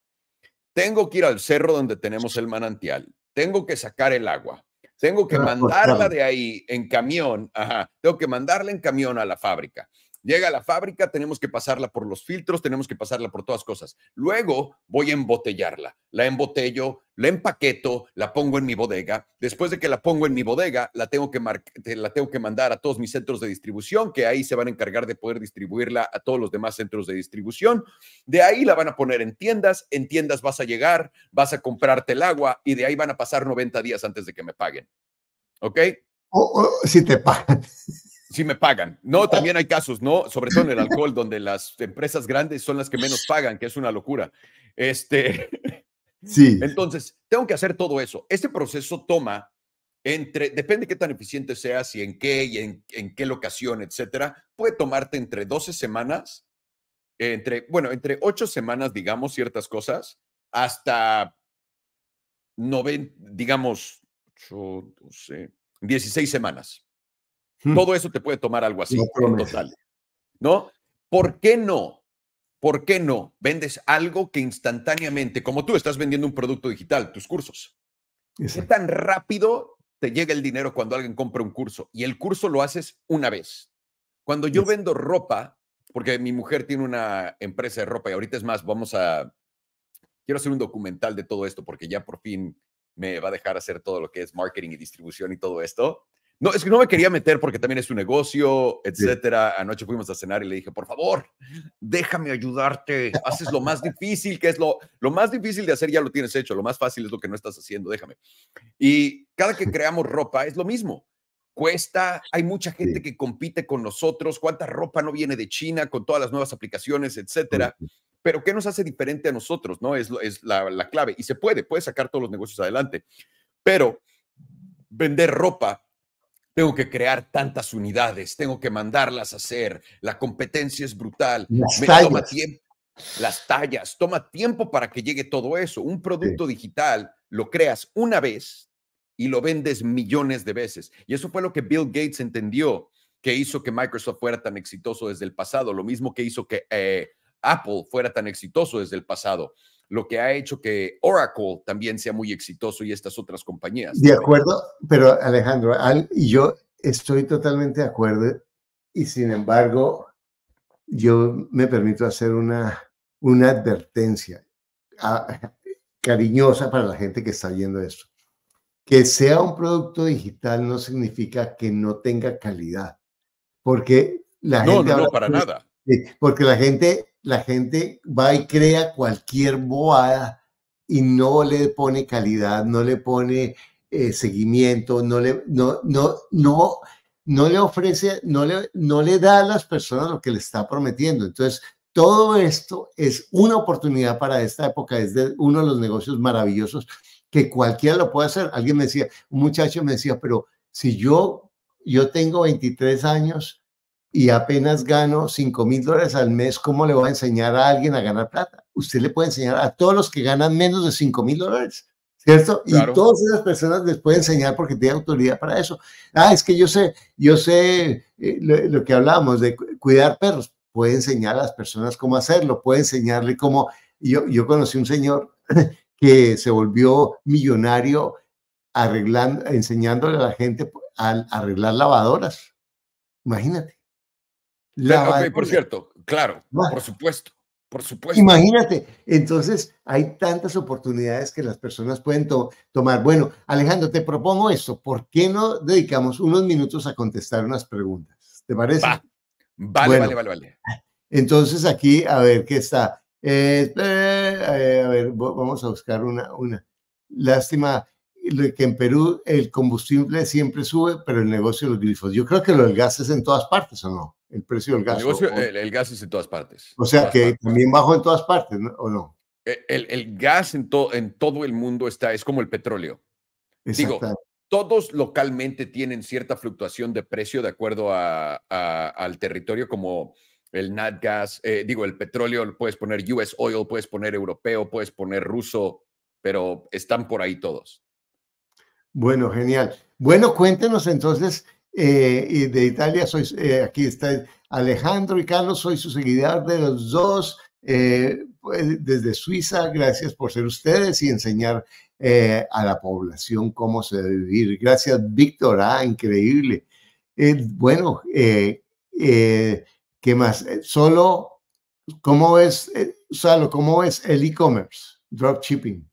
tengo que ir al cerro donde tenemos el manantial, tengo que sacar el agua, tengo que mandarla de ahí en camión, ajá, tengo que mandarla en camión a la fábrica. Llega a la fábrica, tenemos que pasarla por los filtros, tenemos que pasarla por todas cosas. Luego voy a embotellarla. La embotello, la empaqueto, la pongo en mi bodega. Después de que la pongo en mi bodega, la tengo que, la tengo que mandar a todos mis centros de distribución, que ahí se van a encargar de poder distribuirla a todos los demás centros de distribución. De ahí la van a poner en tiendas. En tiendas vas a llegar, vas a comprarte el agua y de ahí van a pasar 90 días antes de que me paguen. ¿Ok? si te pagan. Si me pagan. No, también hay casos, ¿no? Sobre todo en el alcohol, donde las empresas grandes son las que menos pagan, que es una locura. Este. Sí. Entonces, tengo que hacer todo eso. Este proceso toma entre, depende de qué tan eficiente seas y en qué y en, qué locación, etcétera, puede tomarte entre 12 semanas, entre, bueno, entre 8 semanas, digamos, ciertas cosas, hasta 90, digamos, 12, 16 semanas. Mm. Todo eso te puede tomar algo así, no ¿No? ¿Por qué no? ¿Por qué no vendes algo que instantáneamente, como tú estás vendiendo un producto digital, tus cursos? Es ¿Qué tan rápido te llega el dinero cuando alguien compra un curso? Y el curso lo haces una vez. Cuando yo vendo ropa, porque mi mujer tiene una empresa de ropa y ahorita es más, vamos a, quiero hacer un documental de todo esto porque ya por fin me va a dejar hacer todo lo que es marketing y distribución y todo esto. No, es que no me quería meter porque también es un negocio, etcétera. Anoche fuimos a cenar y le dije, por favor, déjame ayudarte. Haces lo más difícil, que es lo, lo más difícil de hacer, ya lo tienes hecho. Lo más fácil es lo que no estás haciendo, déjame. Y cada que creamos ropa es lo mismo. Cuesta, hay mucha gente que compite con nosotros. ¿Cuánta ropa no viene de China con todas las nuevas aplicaciones, etcétera? Pero ¿qué nos hace diferente a nosotros? No es, es la, clave. Y se puede, puede sacar todos los negocios adelante. Pero vender ropa tengo que crear tantas unidades, tengo que mandarlas a hacer, la competencia es brutal, las me tallas. toma tiempo, las tallas, toma tiempo para que llegue todo eso. Un producto digital lo creas una vez y lo vendes millones de veces. Y eso fue lo que Bill Gates entendió, que hizo que Microsoft fuera tan exitoso desde el pasado, lo mismo que hizo que eh, Apple fuera tan exitoso desde el pasado lo que ha hecho que Oracle también sea muy exitoso y estas otras compañías. De acuerdo, pero Alejandro, Al, yo estoy totalmente de acuerdo y sin embargo, yo me permito hacer una, una advertencia ah, cariñosa para la gente que está viendo esto. Que sea un producto digital no significa que no tenga calidad, porque la gente... No, no, para nada porque la gente, la gente va y crea cualquier boada y no le pone calidad, no le pone eh, seguimiento, no le, no, no, no, no le ofrece, no le, no le da a las personas lo que le está prometiendo. Entonces, todo esto es una oportunidad para esta época, es uno de los negocios maravillosos que cualquiera lo puede hacer. Alguien me decía, un muchacho me decía, pero si yo, yo tengo 23 años, y apenas gano 5 mil dólares al mes, ¿cómo le voy a enseñar a alguien a ganar plata? Usted le puede enseñar a todos los que ganan menos de 5 mil dólares. ¿Cierto? Y todas esas personas les puede enseñar porque tiene autoridad para eso. Ah, es que yo sé, yo sé eh, lo, que hablábamos de cuidar perros. Puede enseñar a las personas cómo hacerlo, puede enseñarle cómo. Yo, yo conocí un señor que se volvió millonario arreglando, enseñándole a la gente a arreglar lavadoras. Imagínate por cierto, claro, por supuesto, por supuesto. Imagínate, entonces hay tantas oportunidades que las personas pueden tomar. Bueno, Alejandro, te propongo esto, ¿por qué no dedicamos unos minutos a contestar unas preguntas? ¿Te parece? Vale, vale, vale, vale. Entonces aquí, a ver, ¿qué está? Eh, eh, a ver, vamos a buscar una, una. Lástima que en Perú el combustible siempre sube, pero el negocio de los grifos. Yo creo que lo del gas es en todas partes, ¿o no? el precio del gas. El, gas es en todas partes. O sea que también bajo en todas partes, ¿o no? E, el, gas en, en todo el mundo está, es como el petróleo. Digo, todos localmente tienen cierta fluctuación de precio de acuerdo a, al territorio, como el natgas eh, digo, el petróleo, puedes poner US oil, puedes poner europeo, puedes poner ruso, pero están por ahí todos. Bueno, genial. Bueno, cuéntenos entonces eh, y de Italia, soy, eh, aquí está Alejandro y Carlos, soy su seguidor de los dos. Eh, pues, desde Suiza, gracias por ser ustedes y enseñar a la población cómo se debe vivir. Gracias, Víctor, ah, increíble. bueno, ¿qué más? Solo, ¿cómo es, solo cómo es el e-commerce, dropshipping?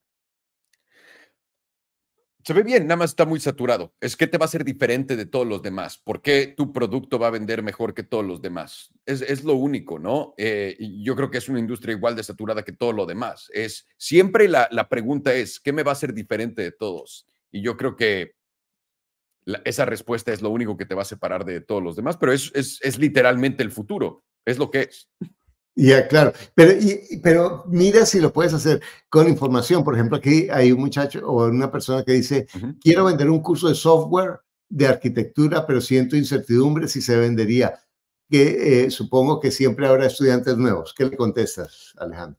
se ve bien, nada más está muy saturado. Es que te va a ser diferente de todos los demás. ¿Por qué tu producto va a vender mejor que todos los demás? Es, lo único, ¿no? Eh, yo creo que es una industria igual de saturada que todo lo demás. Es siempre la, pregunta es, ¿qué me va a ser diferente de todos? Y yo creo que esa respuesta es lo único que te va a separar de todos los demás, pero es, es, es literalmente el futuro. Es lo que es. Ya, claro. Pero, pero mira si lo puedes hacer con información. Por ejemplo, aquí hay un muchacho o una persona que dice, quiero vender un curso de software de arquitectura, pero siento incertidumbre si se vendería. Que eh, supongo que siempre habrá estudiantes nuevos. ¿Qué le contestas, Alejandro?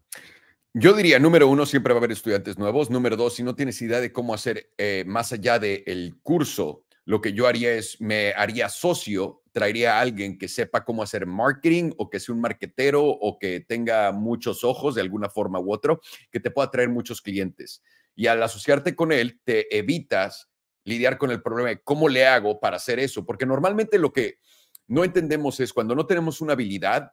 Yo diría, número uno, siempre va a haber estudiantes nuevos. Número dos, si no tienes idea de cómo hacer eh, más allá del curso, lo que yo haría es me haría socio traería a alguien que sepa cómo hacer marketing o que sea un marquetero o que tenga muchos ojos de alguna forma u otro, que te pueda traer muchos clientes. Y al asociarte con él, te evitas lidiar con el problema de cómo le hago para hacer eso, porque normalmente lo que no entendemos es cuando no tenemos una habilidad,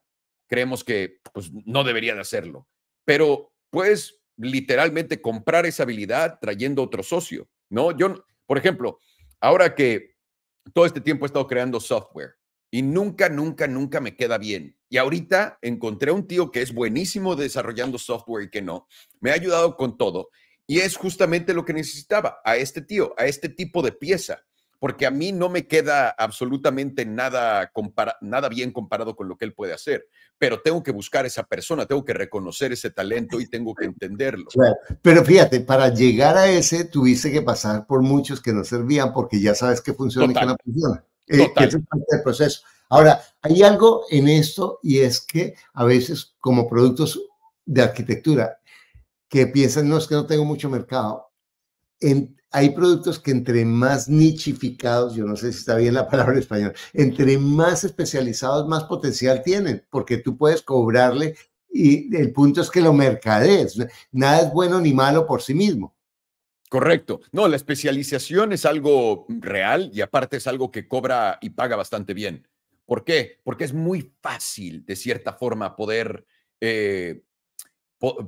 creemos que pues, no deberían hacerlo, pero puedes literalmente comprar esa habilidad trayendo otro socio, ¿no? Yo, por ejemplo, ahora que todo este tiempo he estado creando software y nunca, nunca, nunca me queda bien. Y ahorita encontré un tío que es buenísimo desarrollando software y que no. Me ha ayudado con todo. Y es justamente lo que necesitaba, a este tío, a este tipo de pieza porque a mí no me queda absolutamente nada, nada bien comparado con lo que él puede hacer, pero tengo que buscar esa persona, tengo que reconocer ese talento y tengo que entenderlo. Pero fíjate, para llegar a ese tuviste que pasar por muchos que no servían porque ya sabes que funciona y que no funciona. Eh, es parte del proceso. Ahora, hay algo en esto y es que a veces como productos de arquitectura que piensan, no es que no tengo mucho mercado, hay productos que entre más nichificados, yo no sé si está bien la palabra en español, entre más especializados, más potencial tienen, porque tú puedes cobrarle y el punto es que lo mercadees. Nada es bueno ni malo por sí mismo. Correcto. No, la especialización es algo real y aparte es algo que cobra y paga bastante bien. ¿Por qué? Porque es muy fácil, de cierta forma, poder eh,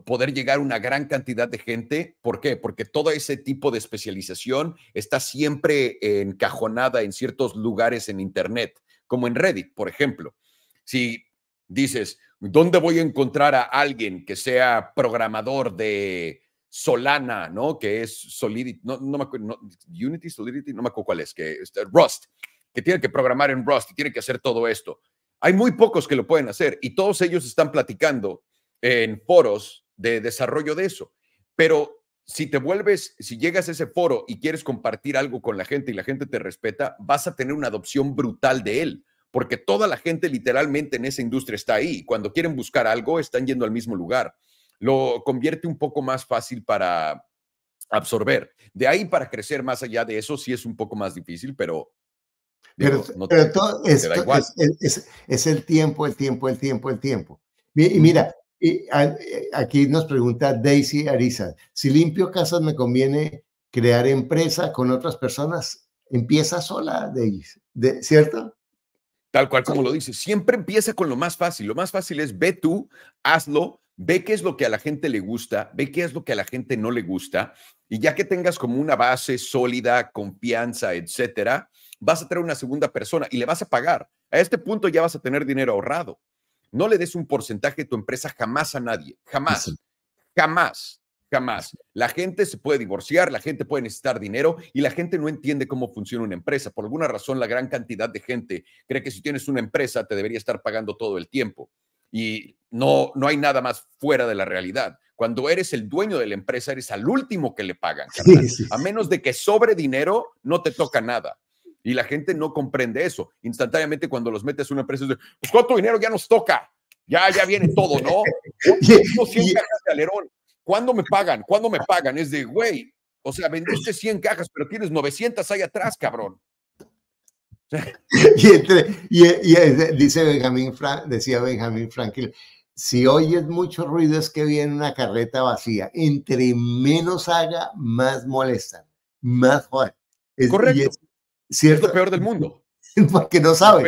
poder llegar a una gran cantidad de gente. ¿Por qué? Porque todo ese tipo de especialización está siempre encajonada en ciertos lugares en Internet, como en Reddit, por ejemplo. Si dices, ¿dónde voy a encontrar a alguien que sea programador de Solana, ¿no? Que es Solidity, no, me acuerdo, Unity, Solidity, no me acuerdo cuál es, que es este, Rust, que tiene que programar en Rust y tiene que hacer todo esto. Hay muy pocos que lo pueden hacer y todos ellos están platicando en foros de desarrollo de eso. Pero si te vuelves, si llegas a ese foro y quieres compartir algo con la gente y la gente te respeta, vas a tener una adopción brutal de él, porque toda la gente literalmente en esa industria está ahí. Cuando quieren buscar algo, están yendo al mismo lugar. Lo convierte un poco más fácil para absorber. De ahí para crecer más allá de eso, sí es un poco más difícil, pero pero, todo es, es, el tiempo, el tiempo, el tiempo, el tiempo. Y mira, y aquí nos pregunta Daisy Ariza, si limpio casas me conviene crear empresa con otras personas, empieza sola, Daisy, ¿cierto? Tal cual como lo dice. siempre empieza con lo más fácil. Lo más fácil es ve tú, hazlo, ve qué es lo que a la gente le gusta, ve qué es lo que a la gente no le gusta, y ya que tengas como una base sólida, confianza, etcétera, vas a tener una segunda persona y le vas a pagar. A este punto ya vas a tener dinero ahorrado. No le des un porcentaje de tu empresa jamás a nadie, jamás, jamás, jamás. La gente se puede divorciar, la gente puede necesitar dinero y la gente no entiende cómo funciona una empresa. Por alguna razón, la gran cantidad de gente cree que si tienes una empresa te debería estar pagando todo el tiempo y no, no hay nada más fuera de la realidad. Cuando eres el dueño de la empresa, eres al último que le pagan. A menos de que sobre dinero, no te toca nada. Y la gente no comprende eso. Instantáneamente cuando los metes a una empresa, de, pues cuánto dinero ya nos toca. Ya, ya viene todo, ¿no? alerón. ¿Cuándo me pagan? ¿Cuándo me pagan? Es de, güey, o sea, vendiste 100 cajas, pero tienes 900 ahí atrás, cabrón. y, dice Benjamín decía Benjamín Franklin, si oyes mucho ruido es que viene una carreta vacía. Entre menos haga, más molesta, más joder. Es, Correcto. Es lo peor del mundo. Porque no sabes.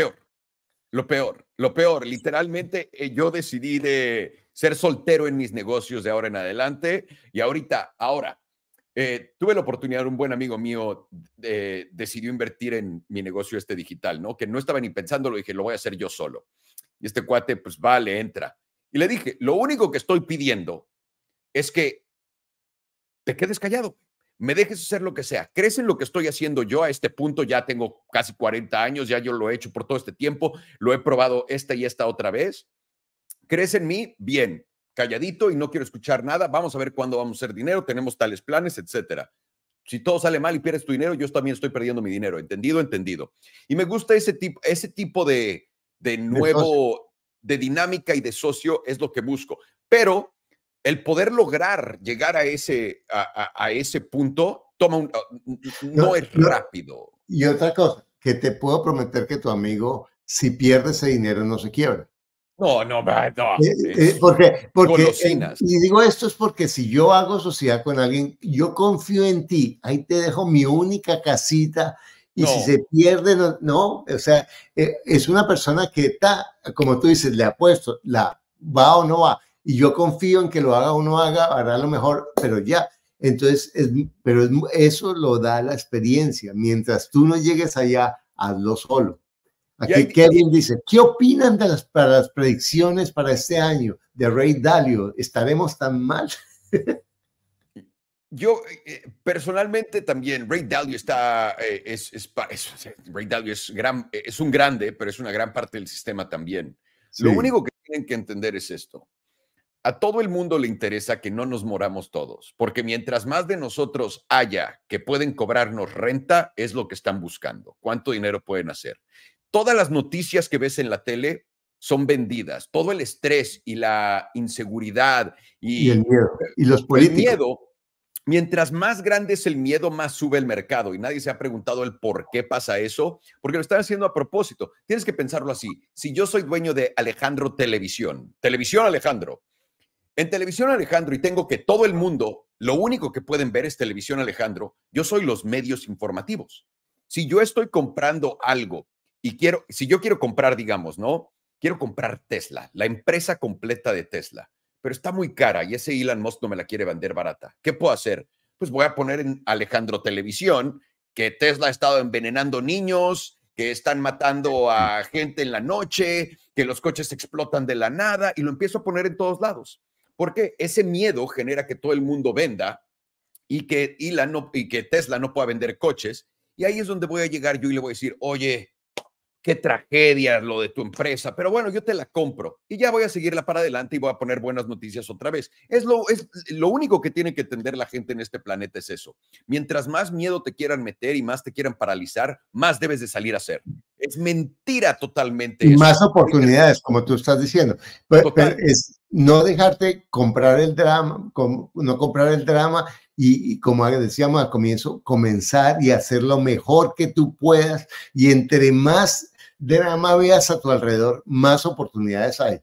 Lo peor, lo peor, Literalmente eh, yo decidí de ser soltero en mis negocios de ahora en adelante y ahorita, ahora, eh, tuve la oportunidad, un buen amigo mío decidió invertir en mi negocio este digital, ¿no? Que no estaba ni pensando pensándolo, dije, lo voy a hacer yo solo. Y este cuate, pues vale, entra. Y le dije, lo único que estoy pidiendo es que te quedes callado me dejes hacer lo que sea. ¿Crees en lo que estoy haciendo yo a este punto? Ya tengo casi 40 años, ya yo lo he hecho por todo este tiempo, lo he probado esta y esta otra vez. ¿Crees en mí? Bien, calladito y no quiero escuchar nada. Vamos a ver cuándo vamos a hacer dinero, tenemos tales planes, etcétera. Si todo sale mal y pierdes tu dinero, yo también estoy perdiendo mi dinero. ¿Entendido? Entendido. Y me gusta ese tipo, ese tipo de, de nuevo, de dinámica y de socio es lo que busco. Pero el poder lograr llegar a ese, a, ese punto toma oh, no, es rápido. Y otra cosa, que te puedo prometer que tu amigo, si pierde ese dinero, no se quiebra. No, no, no. Eh, eh, porque, porque eh, y digo esto es porque si yo hago sociedad con alguien, yo confío en ti, ahí te dejo mi única casita y si se pierde, no, o sea, es una persona que está, como tú dices, le apuesto, la va o no va y yo confío en que lo haga uno haga, hará lo mejor, pero ya. Entonces, pero eso lo da la experiencia. Mientras tú no llegues allá, hazlo solo. Aquí Kevin dice, ¿qué opinan de las, para las predicciones para este año de Ray Dalio? ¿Estaremos tan mal? Yo eh, personalmente también, Ray Dalio está, eh, es, es, Ray Dalio es, gran, es un grande, pero es una gran parte del sistema también. Lo único que tienen que entender es esto a todo el mundo le interesa que no nos moramos todos, porque mientras más de nosotros haya que pueden cobrarnos renta, es lo que están buscando. ¿Cuánto dinero pueden hacer? Todas las noticias que ves en la tele son vendidas. Todo el estrés y la inseguridad y, el miedo. Y los El miedo, mientras más grande es el miedo, más sube el mercado. Y nadie se ha preguntado el por qué pasa eso, porque lo están haciendo a propósito. Tienes que pensarlo así. Si yo soy dueño de Alejandro Televisión, Televisión Alejandro, en Televisión Alejandro, y tengo que todo el mundo, lo único que pueden ver es Televisión Alejandro, yo soy los medios informativos. Si yo estoy comprando algo y quiero, si yo quiero comprar, digamos, ¿no? Quiero comprar Tesla, la empresa completa de Tesla, pero está muy cara y ese Elon Musk no me la quiere vender barata. ¿Qué puedo hacer? Pues voy a poner en Alejandro Televisión que Tesla ha estado envenenando niños, que están matando a gente en la noche, que los coches explotan de la nada y lo empiezo a poner en todos lados porque ese miedo genera que todo el mundo venda y que, no, y que Tesla no pueda vender coches. Y ahí es donde voy a llegar yo y le voy a decir, oye, qué tragedia lo de tu empresa, pero bueno, yo te la compro y ya voy a seguirla para adelante y voy a poner buenas noticias otra vez. Es lo, es lo único que tiene que entender la gente en este planeta es eso. Mientras más miedo te quieran meter y más te quieran paralizar, más debes de salir a hacer. Es mentira totalmente. Y más oportunidades, como tú estás diciendo. es, no dejarte comprar el drama, no comprar el drama y, como decíamos al comienzo, comenzar y hacer lo mejor que tú puedas y entre más drama veas a tu alrededor, más oportunidades hay.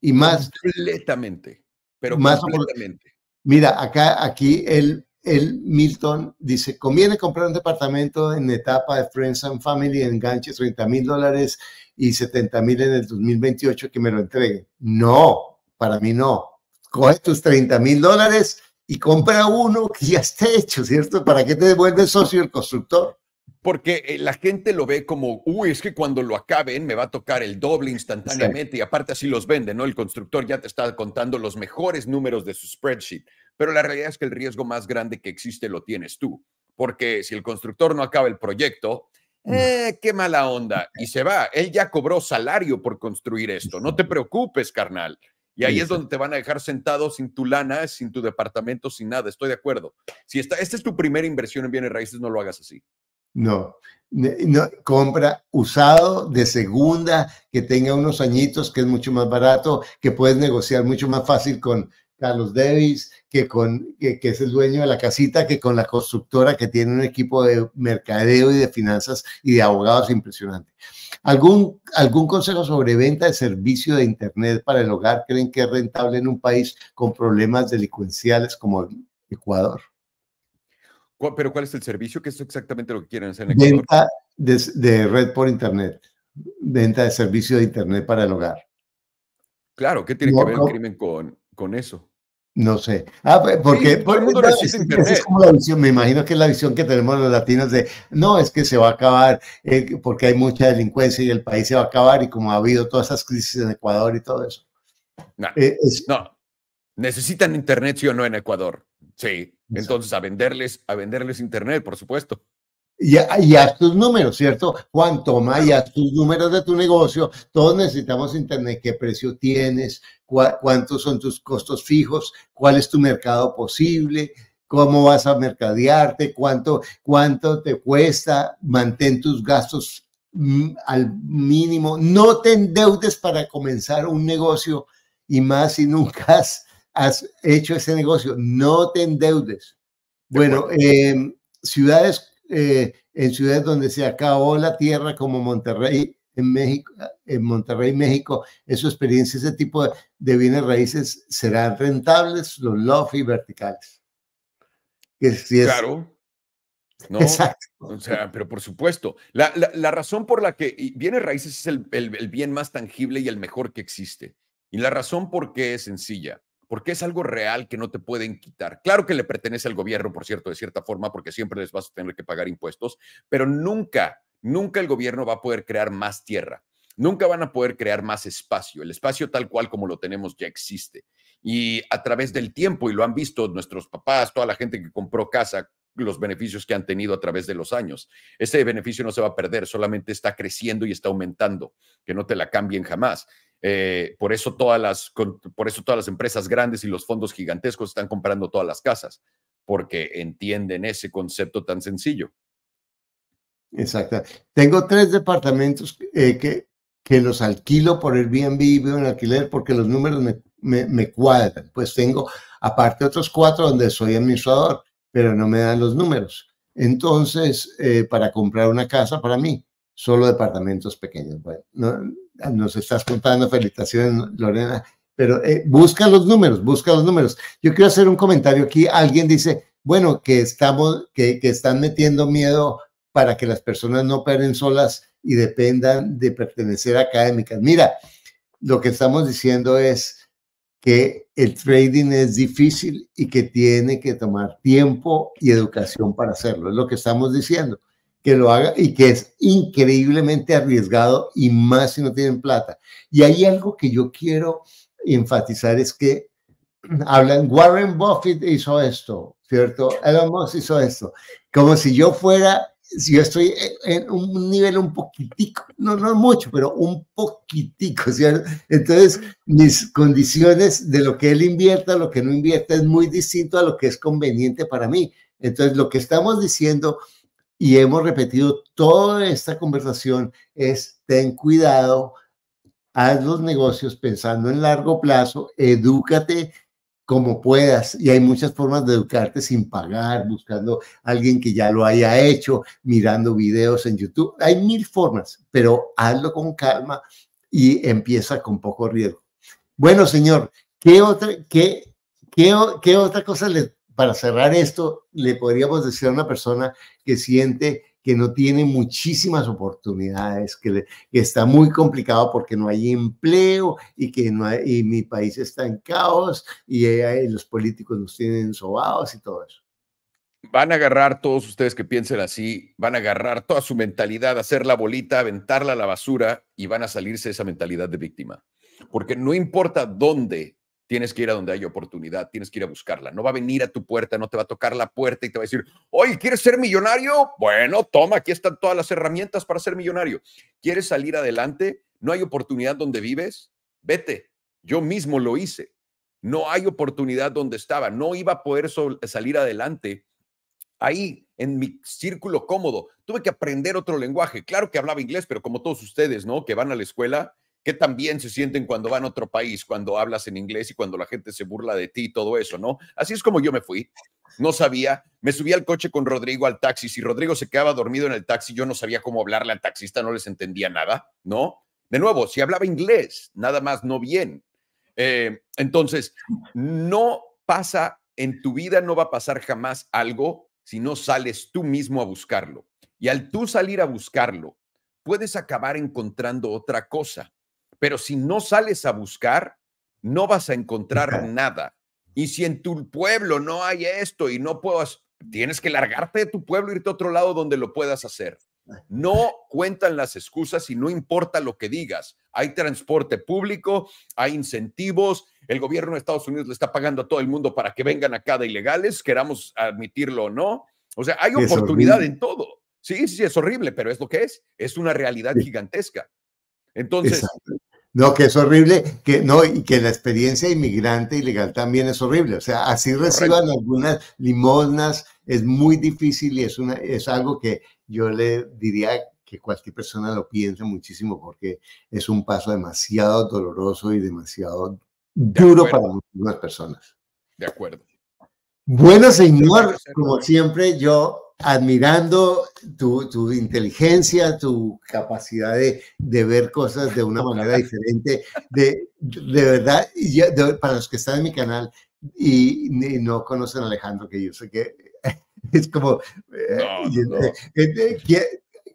Y más... Completamente, pero más completamente. Mira, acá, aquí el, el Milton dice, conviene comprar un departamento en etapa de Friends and Family, en enganche 30 mil dólares y 70 mil en el 2028 que me lo entreguen. No, para mí no. Coge tus 30 mil dólares y compra uno que ya esté hecho, ¿cierto? ¿Para qué te devuelve socio el constructor? Porque eh, la gente lo ve como, uy, es que cuando lo acaben me va a tocar el doble instantáneamente y aparte así los venden, ¿no? El constructor ya te está contando los mejores números de su spreadsheet, pero la realidad es que el riesgo más grande que existe lo tienes tú, porque si el constructor no acaba el proyecto, eh, qué mala onda, y se va, él ya cobró salario por construir esto, no te preocupes, carnal. Y ahí es donde te van a dejar sentado sin tu lana, sin tu departamento, sin nada. Estoy de acuerdo. Si esta, esta es tu primera inversión en bienes raíces, no lo hagas así. No, no, compra usado de segunda, que tenga unos añitos, que es mucho más barato, que puedes negociar mucho más fácil con Carlos Davis, que, con, que, es el dueño de la casita, que con la constructora, que tiene un equipo de mercadeo y de finanzas y de abogados impresionante. ¿Algún, algún consejo sobre venta de servicio de Internet para el hogar creen que es rentable en un país con problemas delincuenciales como Ecuador? ¿Pero cuál es el servicio? ¿Qué es exactamente lo que quieren hacer en Ecuador. Venta de, red por Internet. Venta de servicio de Internet para el hogar. Claro, ¿qué tiene que ver el crimen con eso? No sé. Ah, porque, es, como la visión, me imagino que es la visión que tenemos los latinos de, no, es que se va a acabar eh, porque hay mucha delincuencia y el país se va a acabar y como ha habido todas esas crisis en Ecuador y todo eso. No, eh, necesitan internet sí o no en Ecuador. Sí, entonces a venderles, a venderles internet, por supuesto. Y, a, tus números, ¿cierto? Juan, toma y haz tus números de tu negocio. Todos necesitamos internet. ¿Qué precio tienes? cuántos son tus costos fijos, cuál es tu mercado posible, cómo vas a mercadearte, cuánto, cuánto te cuesta, mantén tus gastos mm, al mínimo, no te endeudes para comenzar un negocio y más si nunca has, hecho ese negocio, no te endeudes. Bueno, em, ciudades, eh, en ciudades donde se acabó la tierra como Monterrey, en México, en Monterrey, México, esa su experiencia, ese tipo de, bienes raíces serán rentables, los lofi verticales. claro. ¿no? Exacto. O sea, pero por supuesto, la, razón por la que bienes raíces es el bien más tangible y el mejor que existe. Y la razón por qué es sencilla porque es algo real que no te pueden quitar. Claro que le pertenece al gobierno, por cierto, de cierta forma, porque siempre les vas a tener que pagar impuestos, pero nunca nunca el gobierno va a poder crear más tierra, nunca van a poder crear más espacio. El espacio tal cual como lo tenemos ya existe. Y a través del tiempo, y lo han visto nuestros papás, toda la gente que compró casa, los beneficios que han tenido a través de los años. Ese beneficio no se va a perder, solamente está creciendo y está aumentando, que no te la cambien jamás. Eh, por, eso todas las, por eso todas las empresas grandes y los fondos gigantescos están comprando todas las casas, porque entienden ese concepto tan sencillo. Exacto. Tengo tres departamentos eh, que, que los alquilo por Airbnb y vivo en alquiler porque los números me, me, cuadran. Pues tengo, aparte, otros cuatro donde soy administrador, pero no me dan los números. Entonces, eh, para comprar una casa para mí, solo departamentos pequeños. Bueno, nos estás contando, felicitaciones, Lorena, pero eh, busca los números, busca los números. Yo quiero hacer un comentario aquí. Alguien dice, bueno, que estamos, que, que están metiendo miedo para que las personas no pierden solas y dependan de pertenecer a académicas. Mira, lo que estamos diciendo es que el trading es difícil y que tiene que tomar tiempo y educación para hacerlo. Es lo que estamos diciendo, que lo haga y que es increíblemente arriesgado y más si no tienen plata. Y hay algo que yo quiero enfatizar es que hablan, Warren Buffett hizo esto, ¿cierto? Elon Musk hizo esto, como si yo fuera yo estoy en un nivel un poquitico, no, no mucho, pero un poquitico, ¿cierto? Entonces, mis condiciones de lo que él invierta, lo que no invierta, es muy distinto a lo que es conveniente para mí. Entonces, lo que estamos diciendo y hemos repetido toda esta conversación es, ten cuidado, haz los negocios pensando en largo plazo, edúcate como puedas. Y hay muchas formas de educarte sin pagar, buscando a alguien que ya lo haya hecho, mirando videos en YouTube. Hay mil formas, pero hazlo con calma y empieza con poco riesgo. Bueno, señor, ¿qué otra, qué, qué, otra cosa para cerrar esto le podríamos decir a una persona que siente que no tiene muchísimas oportunidades, que, está muy complicado porque no hay empleo y que no mi país está en caos y, eh, y los políticos nos tienen sobados y todo eso. Van a agarrar todos ustedes que piensen así, van a agarrar toda su mentalidad, hacer la bolita, aventarla a la basura y van a salirse esa mentalidad de víctima. Porque no importa dónde Tienes que ir a donde hay oportunidad, tienes que ir a buscarla. No va a venir a tu puerta, no te va a tocar la puerta y te va a decir, oye, ¿quieres ser millonario? Bueno, toma, aquí están todas las herramientas para ser millonario. ¿Quieres salir adelante? ¿No hay oportunidad donde vives? Vete. Yo mismo lo hice. No hay oportunidad donde estaba. No iba a poder salir adelante ahí en mi círculo cómodo. Tuve que aprender otro lenguaje. Claro que hablaba inglés, pero como todos ustedes, ¿no? Que van a la escuela qué también se sienten cuando van a otro país, cuando hablas en inglés y cuando la gente se burla de ti y todo eso, ¿no? Así es como yo me fui. No sabía, me subí al coche con Rodrigo al taxi. Si Rodrigo se quedaba dormido en el taxi, yo no sabía cómo hablarle al taxista, no les entendía nada, ¿no? De nuevo, si hablaba inglés, nada más no bien. Eh, entonces, no pasa en tu vida, no va a pasar jamás algo si no sales tú mismo a buscarlo. Y al tú salir a buscarlo, puedes acabar encontrando otra cosa pero si no sales a buscar, no vas a encontrar nada. Y si en tu pueblo no hay esto y no puedas, tienes que largarte de tu pueblo, irte a otro lado donde lo puedas hacer. Ah. No cuentan las excusas y no importa lo que digas. Hay transporte público, hay incentivos, el gobierno de Estados Unidos le está pagando a todo el mundo para que vengan acá de ilegales, queramos admitirlo o no. O sea, hay oportunidad en todo. Sí, sí, es horrible, pero es lo que es. Es una realidad gigantesca. Entonces, no, que es horrible, que no, y que la experiencia inmigrante ilegal también es horrible. O sea, así reciban algunas limosnas, es muy difícil y es, una, es algo que yo le diría que cualquier persona lo piense muchísimo porque es un paso demasiado doloroso y demasiado duro para muchas personas. De acuerdo. Bueno, señor, como eh, siempre, yo admirando tu, tu, inteligencia, tu capacidad de, de, ver cosas de una manera diferente. De, de verdad, para los que están en mi canal y, no conocen a Alejandro, que yo sé que es como... Eh,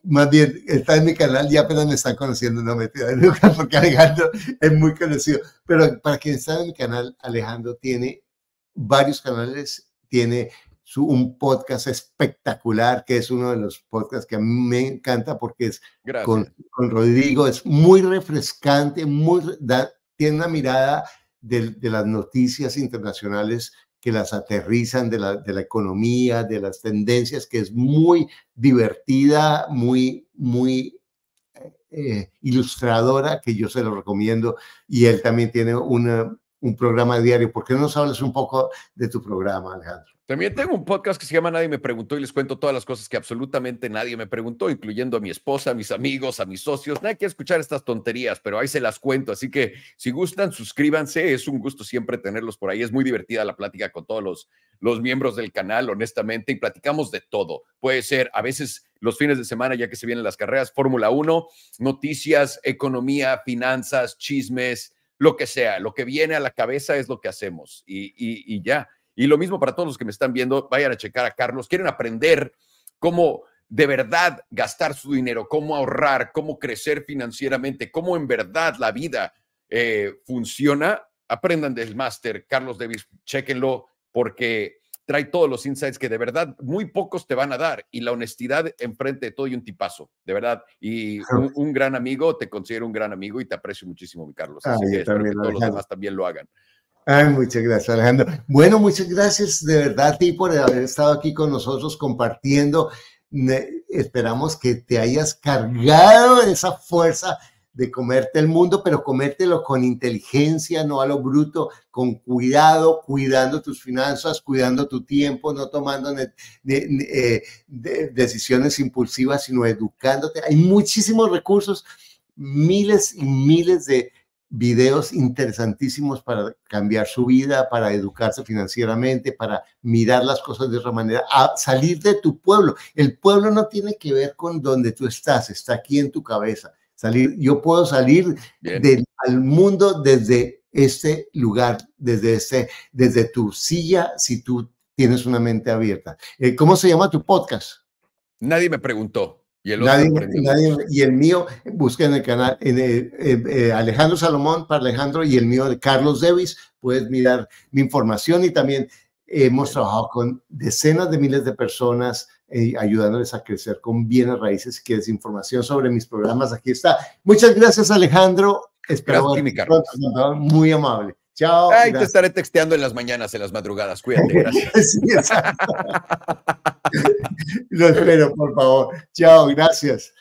más bien, está en mi canal y apenas me están conociendo, no me nunca, porque Alejandro es muy conocido. Pero para quien está en mi canal, Alejandro tiene varios canales, tiene un podcast espectacular, que es uno de los podcasts que a mí me encanta porque es con, Rodrigo, es muy refrescante, muy, tiene una mirada de, las noticias internacionales que las aterrizan de la, economía, de las tendencias, que es muy divertida, muy, muy eh, eh, ilustradora, que yo se lo recomiendo. Y él también tiene una, un programa diario. ¿Por qué no nos hablas un poco de tu programa, Alejandro? También tengo un podcast que se llama Nadie me preguntó y les cuento todas las cosas que absolutamente nadie me preguntó, incluyendo a mi esposa, a mis amigos, a mis socios. Nadie quiere escuchar estas tonterías, pero ahí se las cuento. Así que si gustan, suscríbanse. Es un gusto siempre tenerlos por ahí. Es muy divertida la plática con todos los, los miembros del canal, honestamente, y platicamos de todo. Puede ser a veces los fines de semana, ya que se vienen las carreras, Fórmula 1, noticias, economía, finanzas, chismes lo que sea, lo que viene a la cabeza es lo que hacemos y, ya. Y lo mismo para todos los que me están viendo, vayan a checar a Carlos, quieren aprender cómo de verdad gastar su dinero, cómo ahorrar, cómo crecer financieramente, cómo en verdad la vida eh, funciona, aprendan del máster. Carlos Davis, chequenlo porque trae todos los insights que de verdad muy pocos te van a dar y la honestidad enfrente de todo y un tipazo, de verdad. Y un, gran amigo, te considero un gran amigo y te aprecio muchísimo, mi Carlos. Así que espero que todos los demás también lo hagan. Ay, muchas gracias, Alejandro. Bueno, muchas gracias de verdad a ti por haber estado aquí con nosotros compartiendo. Esperamos que te hayas cargado esa fuerza de comerte el mundo, pero comértelo con inteligencia, no a lo bruto, con cuidado, cuidando tus finanzas, cuidando tu tiempo, no tomando eh, decisiones impulsivas, sino educándote. Hay muchísimos recursos, miles y miles de videos interesantísimos para cambiar su vida, para educarse financieramente, para mirar las cosas de otra manera, a salir de tu pueblo. El pueblo no tiene que ver con donde tú estás, está aquí en tu cabeza salir, yo puedo salir del, al mundo desde este lugar, desde, desde tu silla, si tú tienes una mente abierta. Eh, ¿Cómo se llama tu podcast? Nadie me preguntó. Y el, mío, busca en el canal en eh, eh, Alejandro Salomón para Alejandro y el mío de Carlos Davis. Puedes mirar mi información y también hemos trabajado con decenas de miles de personas eh, ayudándoles a crecer con bienes raíces, que es información sobre mis programas. Aquí está. Muchas gracias, Alejandro. Espero muy amable. Chao. Ay, te estaré texteando en las mañanas, en las madrugadas. Cuídate, gracias. Lo espero, por favor. Chao, gracias.